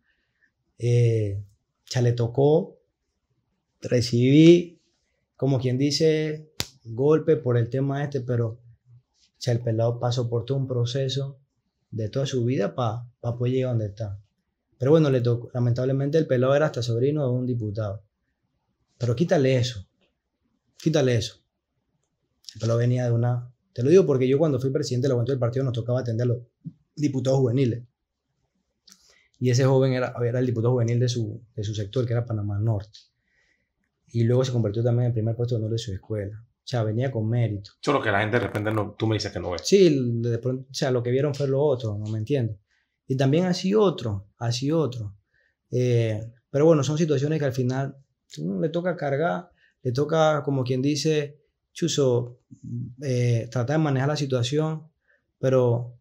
Eh, ya le tocó, recibí, como quien dice, golpe por el tema este, pero ya el pelado pasó por todo un proceso de toda su vida para pa poder llegar a donde está. Pero bueno, lamentablemente el pelado era hasta sobrino de un diputado. Pero quítale eso, quítale eso. El pelado venía de una... Te lo digo porque yo cuando fui presidente de la Junta del Partido nos tocaba atender a los diputados juveniles. Y ese joven era, era el diputado juvenil de su, de su sector, que era Panamá Norte. Y luego se convirtió también en el primer puesto de honor de su escuela. O sea, venía con mérito.
Solo que la gente de repente no, tú me dices que no ve.
Sí, de o sea, lo que vieron fue lo otro, ¿no me entiendes? Y también así otro, así otro. Eh, pero bueno, son situaciones que al final le toca cargar, le toca, como quien dice, chuso, eh, tratar de manejar la situación, pero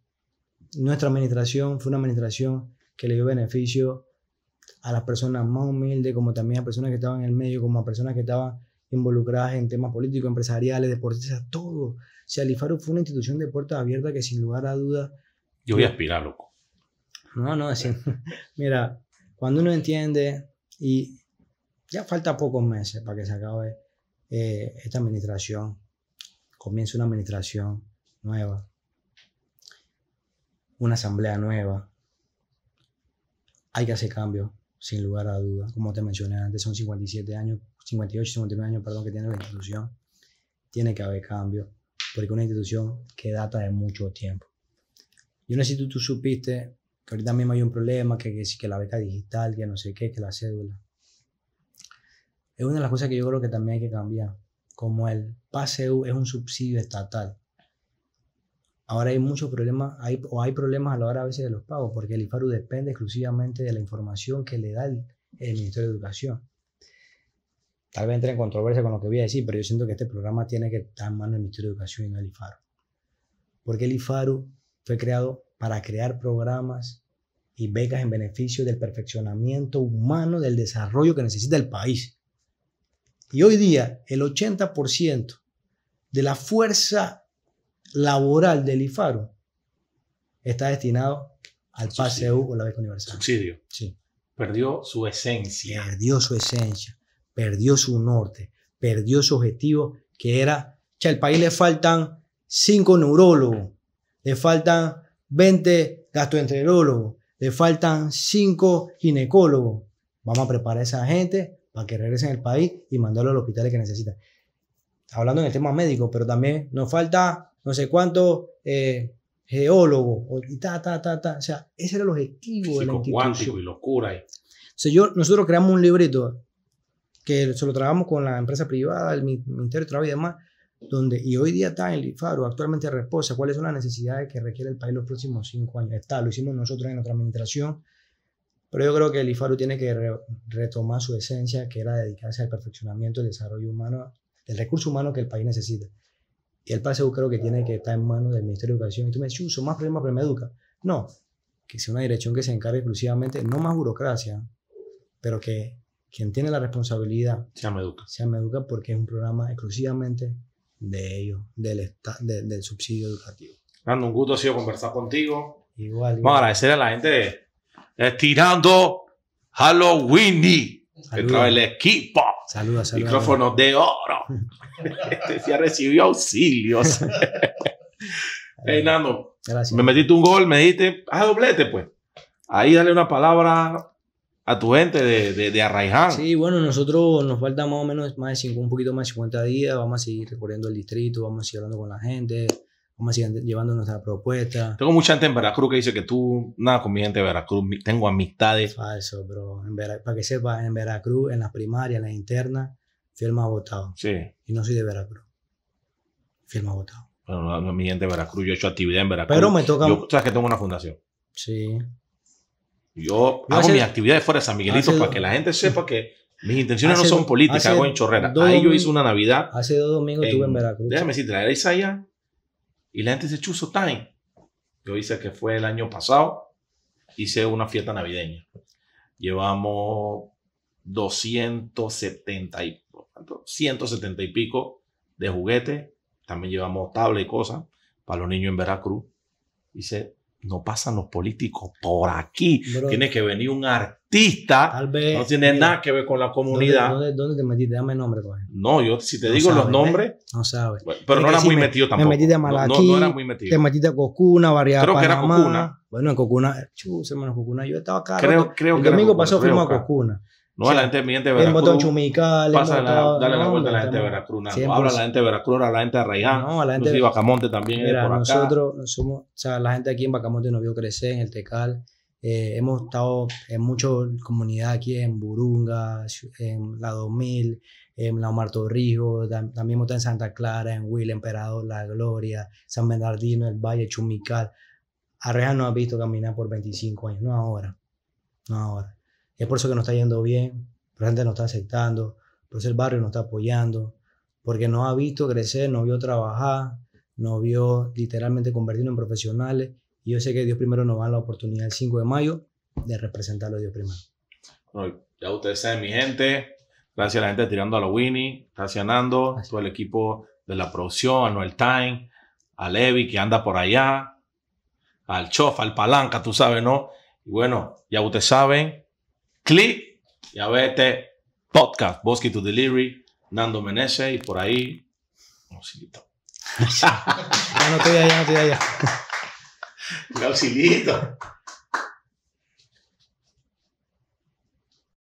nuestra administración fue una administración que le dio beneficio a las personas más humildes, como también a personas que estaban en el medio, como a personas que estaban involucradas en temas políticos, empresariales, deportistas, todo. O sea, fue una institución de puertas abiertas que sin lugar a dudas...
Yo voy a aspirar,
no, no, es, mira, cuando uno entiende y ya falta pocos meses para que se acabe eh, esta administración, comience una administración nueva, una asamblea nueva, hay que hacer cambios, sin lugar a duda. Como te mencioné antes, son 57 años, 58, 59 años, perdón, que tiene la institución. Tiene que haber cambios, porque una institución que data de mucho tiempo. Yo no sé si tú supiste que ahorita mismo hay un problema, que, que la beca digital, que no sé qué, que la cédula. Es una de las cosas que yo creo que también hay que cambiar. Como el PASEU es un subsidio estatal. Ahora hay muchos problemas, hay, o hay problemas a la hora a veces de los pagos, porque el IFARU depende exclusivamente de la información que le da el, Ministerio de Educación tal vez entre en controversia con lo que voy a decir, pero yo siento que este programa tiene que estar en manos del Ministerio de Educación y no del IFARU. Porque el IFARU fue creado para crear programas y becas en beneficio del perfeccionamiento humano, del desarrollo que necesita el país. Y hoy día el 80% de la fuerza laboral del IFARO está destinado al PASEU o la beca universal.
Subsidio. Sí. Perdió su esencia.
Perdió su esencia, perdió su norte, perdió su objetivo que era, sea, al país le faltan cinco neurólogos, le faltan 20 gastroenterólogos, le faltan 5 ginecólogos. Vamos a preparar a esa gente para que regresen al país y mandarlo a los hospitales que necesitan. Hablando en el tema médico, pero también nos falta no sé cuánto geólogos. Eh, geólogo O sea, ese era el objetivo de la institución. y locura. yo, nosotros creamos un librito que se lo trabajamos con la empresa privada, el Ministerio de Trabajo y demás, donde, y hoy día está en el IFARU, actualmente reposa cuáles son las necesidades que requiere el país los próximos cinco años. Está, lo hicimos nosotros en nuestra administración, pero yo creo que el IFARU tiene que retomar su esencia, que era dedicarse al perfeccionamiento, y desarrollo humano, del recurso humano que el país necesita. Y el país e creo que tiene que estar en manos del Ministerio de Educación. Y tú me dices, uso más problemas, pero me educa. No, que sea una dirección que se encargue exclusivamente, no más burocracia, pero que quien tiene la responsabilidad sea me Sea educa porque es un programa exclusivamente
de ellos, del, del subsidio educativo. Nando, un gusto ha sido conversar contigo. Igual. Vamos a agradecer a la gente Estirando Halloween. dentro el equipo. Saludos, saludos. Micrófonos de oro. este ha recibido auxilios. hey, Nando. Me metiste un gol, me dijiste, ah, doblete, pues. Ahí dale una palabra a tu gente de, de, Sí, bueno, nosotros nos falta más o menos más de un poquito más de 50 días. Vamos a seguir
recorriendo el distrito, vamos a seguir hablando con la gente, vamos a seguir llevando nuestra propuesta.
Tengo mucha gente en Veracruz que dice que tú, nada, con mi gente de Veracruz, tengo amistades. Falso, pero para que
sepa, en Veracruz, en las primarias, en las internas, fui el más votado.
Sí. Y no soy de Veracruz. Fui el votado. Bueno, no, no, mi gente de Veracruz, yo he hecho actividad en Veracruz. Pero me toca. Yo, sabes que tengo una fundación. Sí. Yo hago mis actividades fuera de San Miguelito ah, para que la gente sepa que mis intenciones no son políticas, hago en chorrera. Ahí yo hice una Navidad. Hace dos domingos estuve en Veracruz. Déjame decirte, la era allá y la gente se chuzo time. Yo hice que fue el año pasado, hice una fiesta navideña. Llevamos 270 y, 170 y pico de juguetes. También llevamos tabla y cosas para los niños en Veracruz. Hice no pasan los políticos por aquí. tiene que venir un artista. no tiene nada que ver con la comunidad.
¿Dónde, te metiste? Dame el nombre, coño.
No, yo si te digo los ¿eh? nombres. No sabes. pero no era muy metido tampoco. Me metiste a Malaquí. No, eras muy metido. Te
metiste a Cocuna, variada. Creo que era Cocuna. Bueno, en Cocuna. Chus, hermano, Cocuna. Yo estaba acá. Creo, creo el domingo pasó fuimos a Cocuna.
No, a la gente miente de Veracruz. Hemos Chumical, pasa la, dale la vuelta a la gente de Veracruz. No, habla la gente de Veracruz, habla la gente de no No, la gente de Bacamonte también mira, Nosotros
somos, o sea, la gente aquí en Bacamonte nos vio crecer, en el Tecal. Eh, hemos estado en muchas comunidades aquí, en Burunga, en La 2000, en La Omar Torrijos, también hemos estado en Santa Clara, en Will, Emperador, La Gloria, San Bernardino, El Valle, Chumical. Arreja no ha visto caminar por 25 años, no ahora, no ahora. Es por eso que nos está yendo bien, la gente nos está aceptando, por eso el barrio no está apoyando, porque no ha visto crecer, nos vio trabajar, nos vio literalmente convertirnos en profesionales. Y yo sé que Dios primero nos va la oportunidad el 5 de mayo de representarlo a Dios
primero. ya ustedes saben, mi gente. Gracias a la gente tirando a los Winnie, está cenando, todo el equipo de la producción, a Noel Time, a Levi que anda por allá, al Chof, al Palanca, tú sabes, ¿no? Y bueno, ya ustedes saben, clic, y a podcast, Bosque to Delivery, Nando Menese, y por ahí. Auxilito. ya no estoy allá, no estoy allá. Auxilito.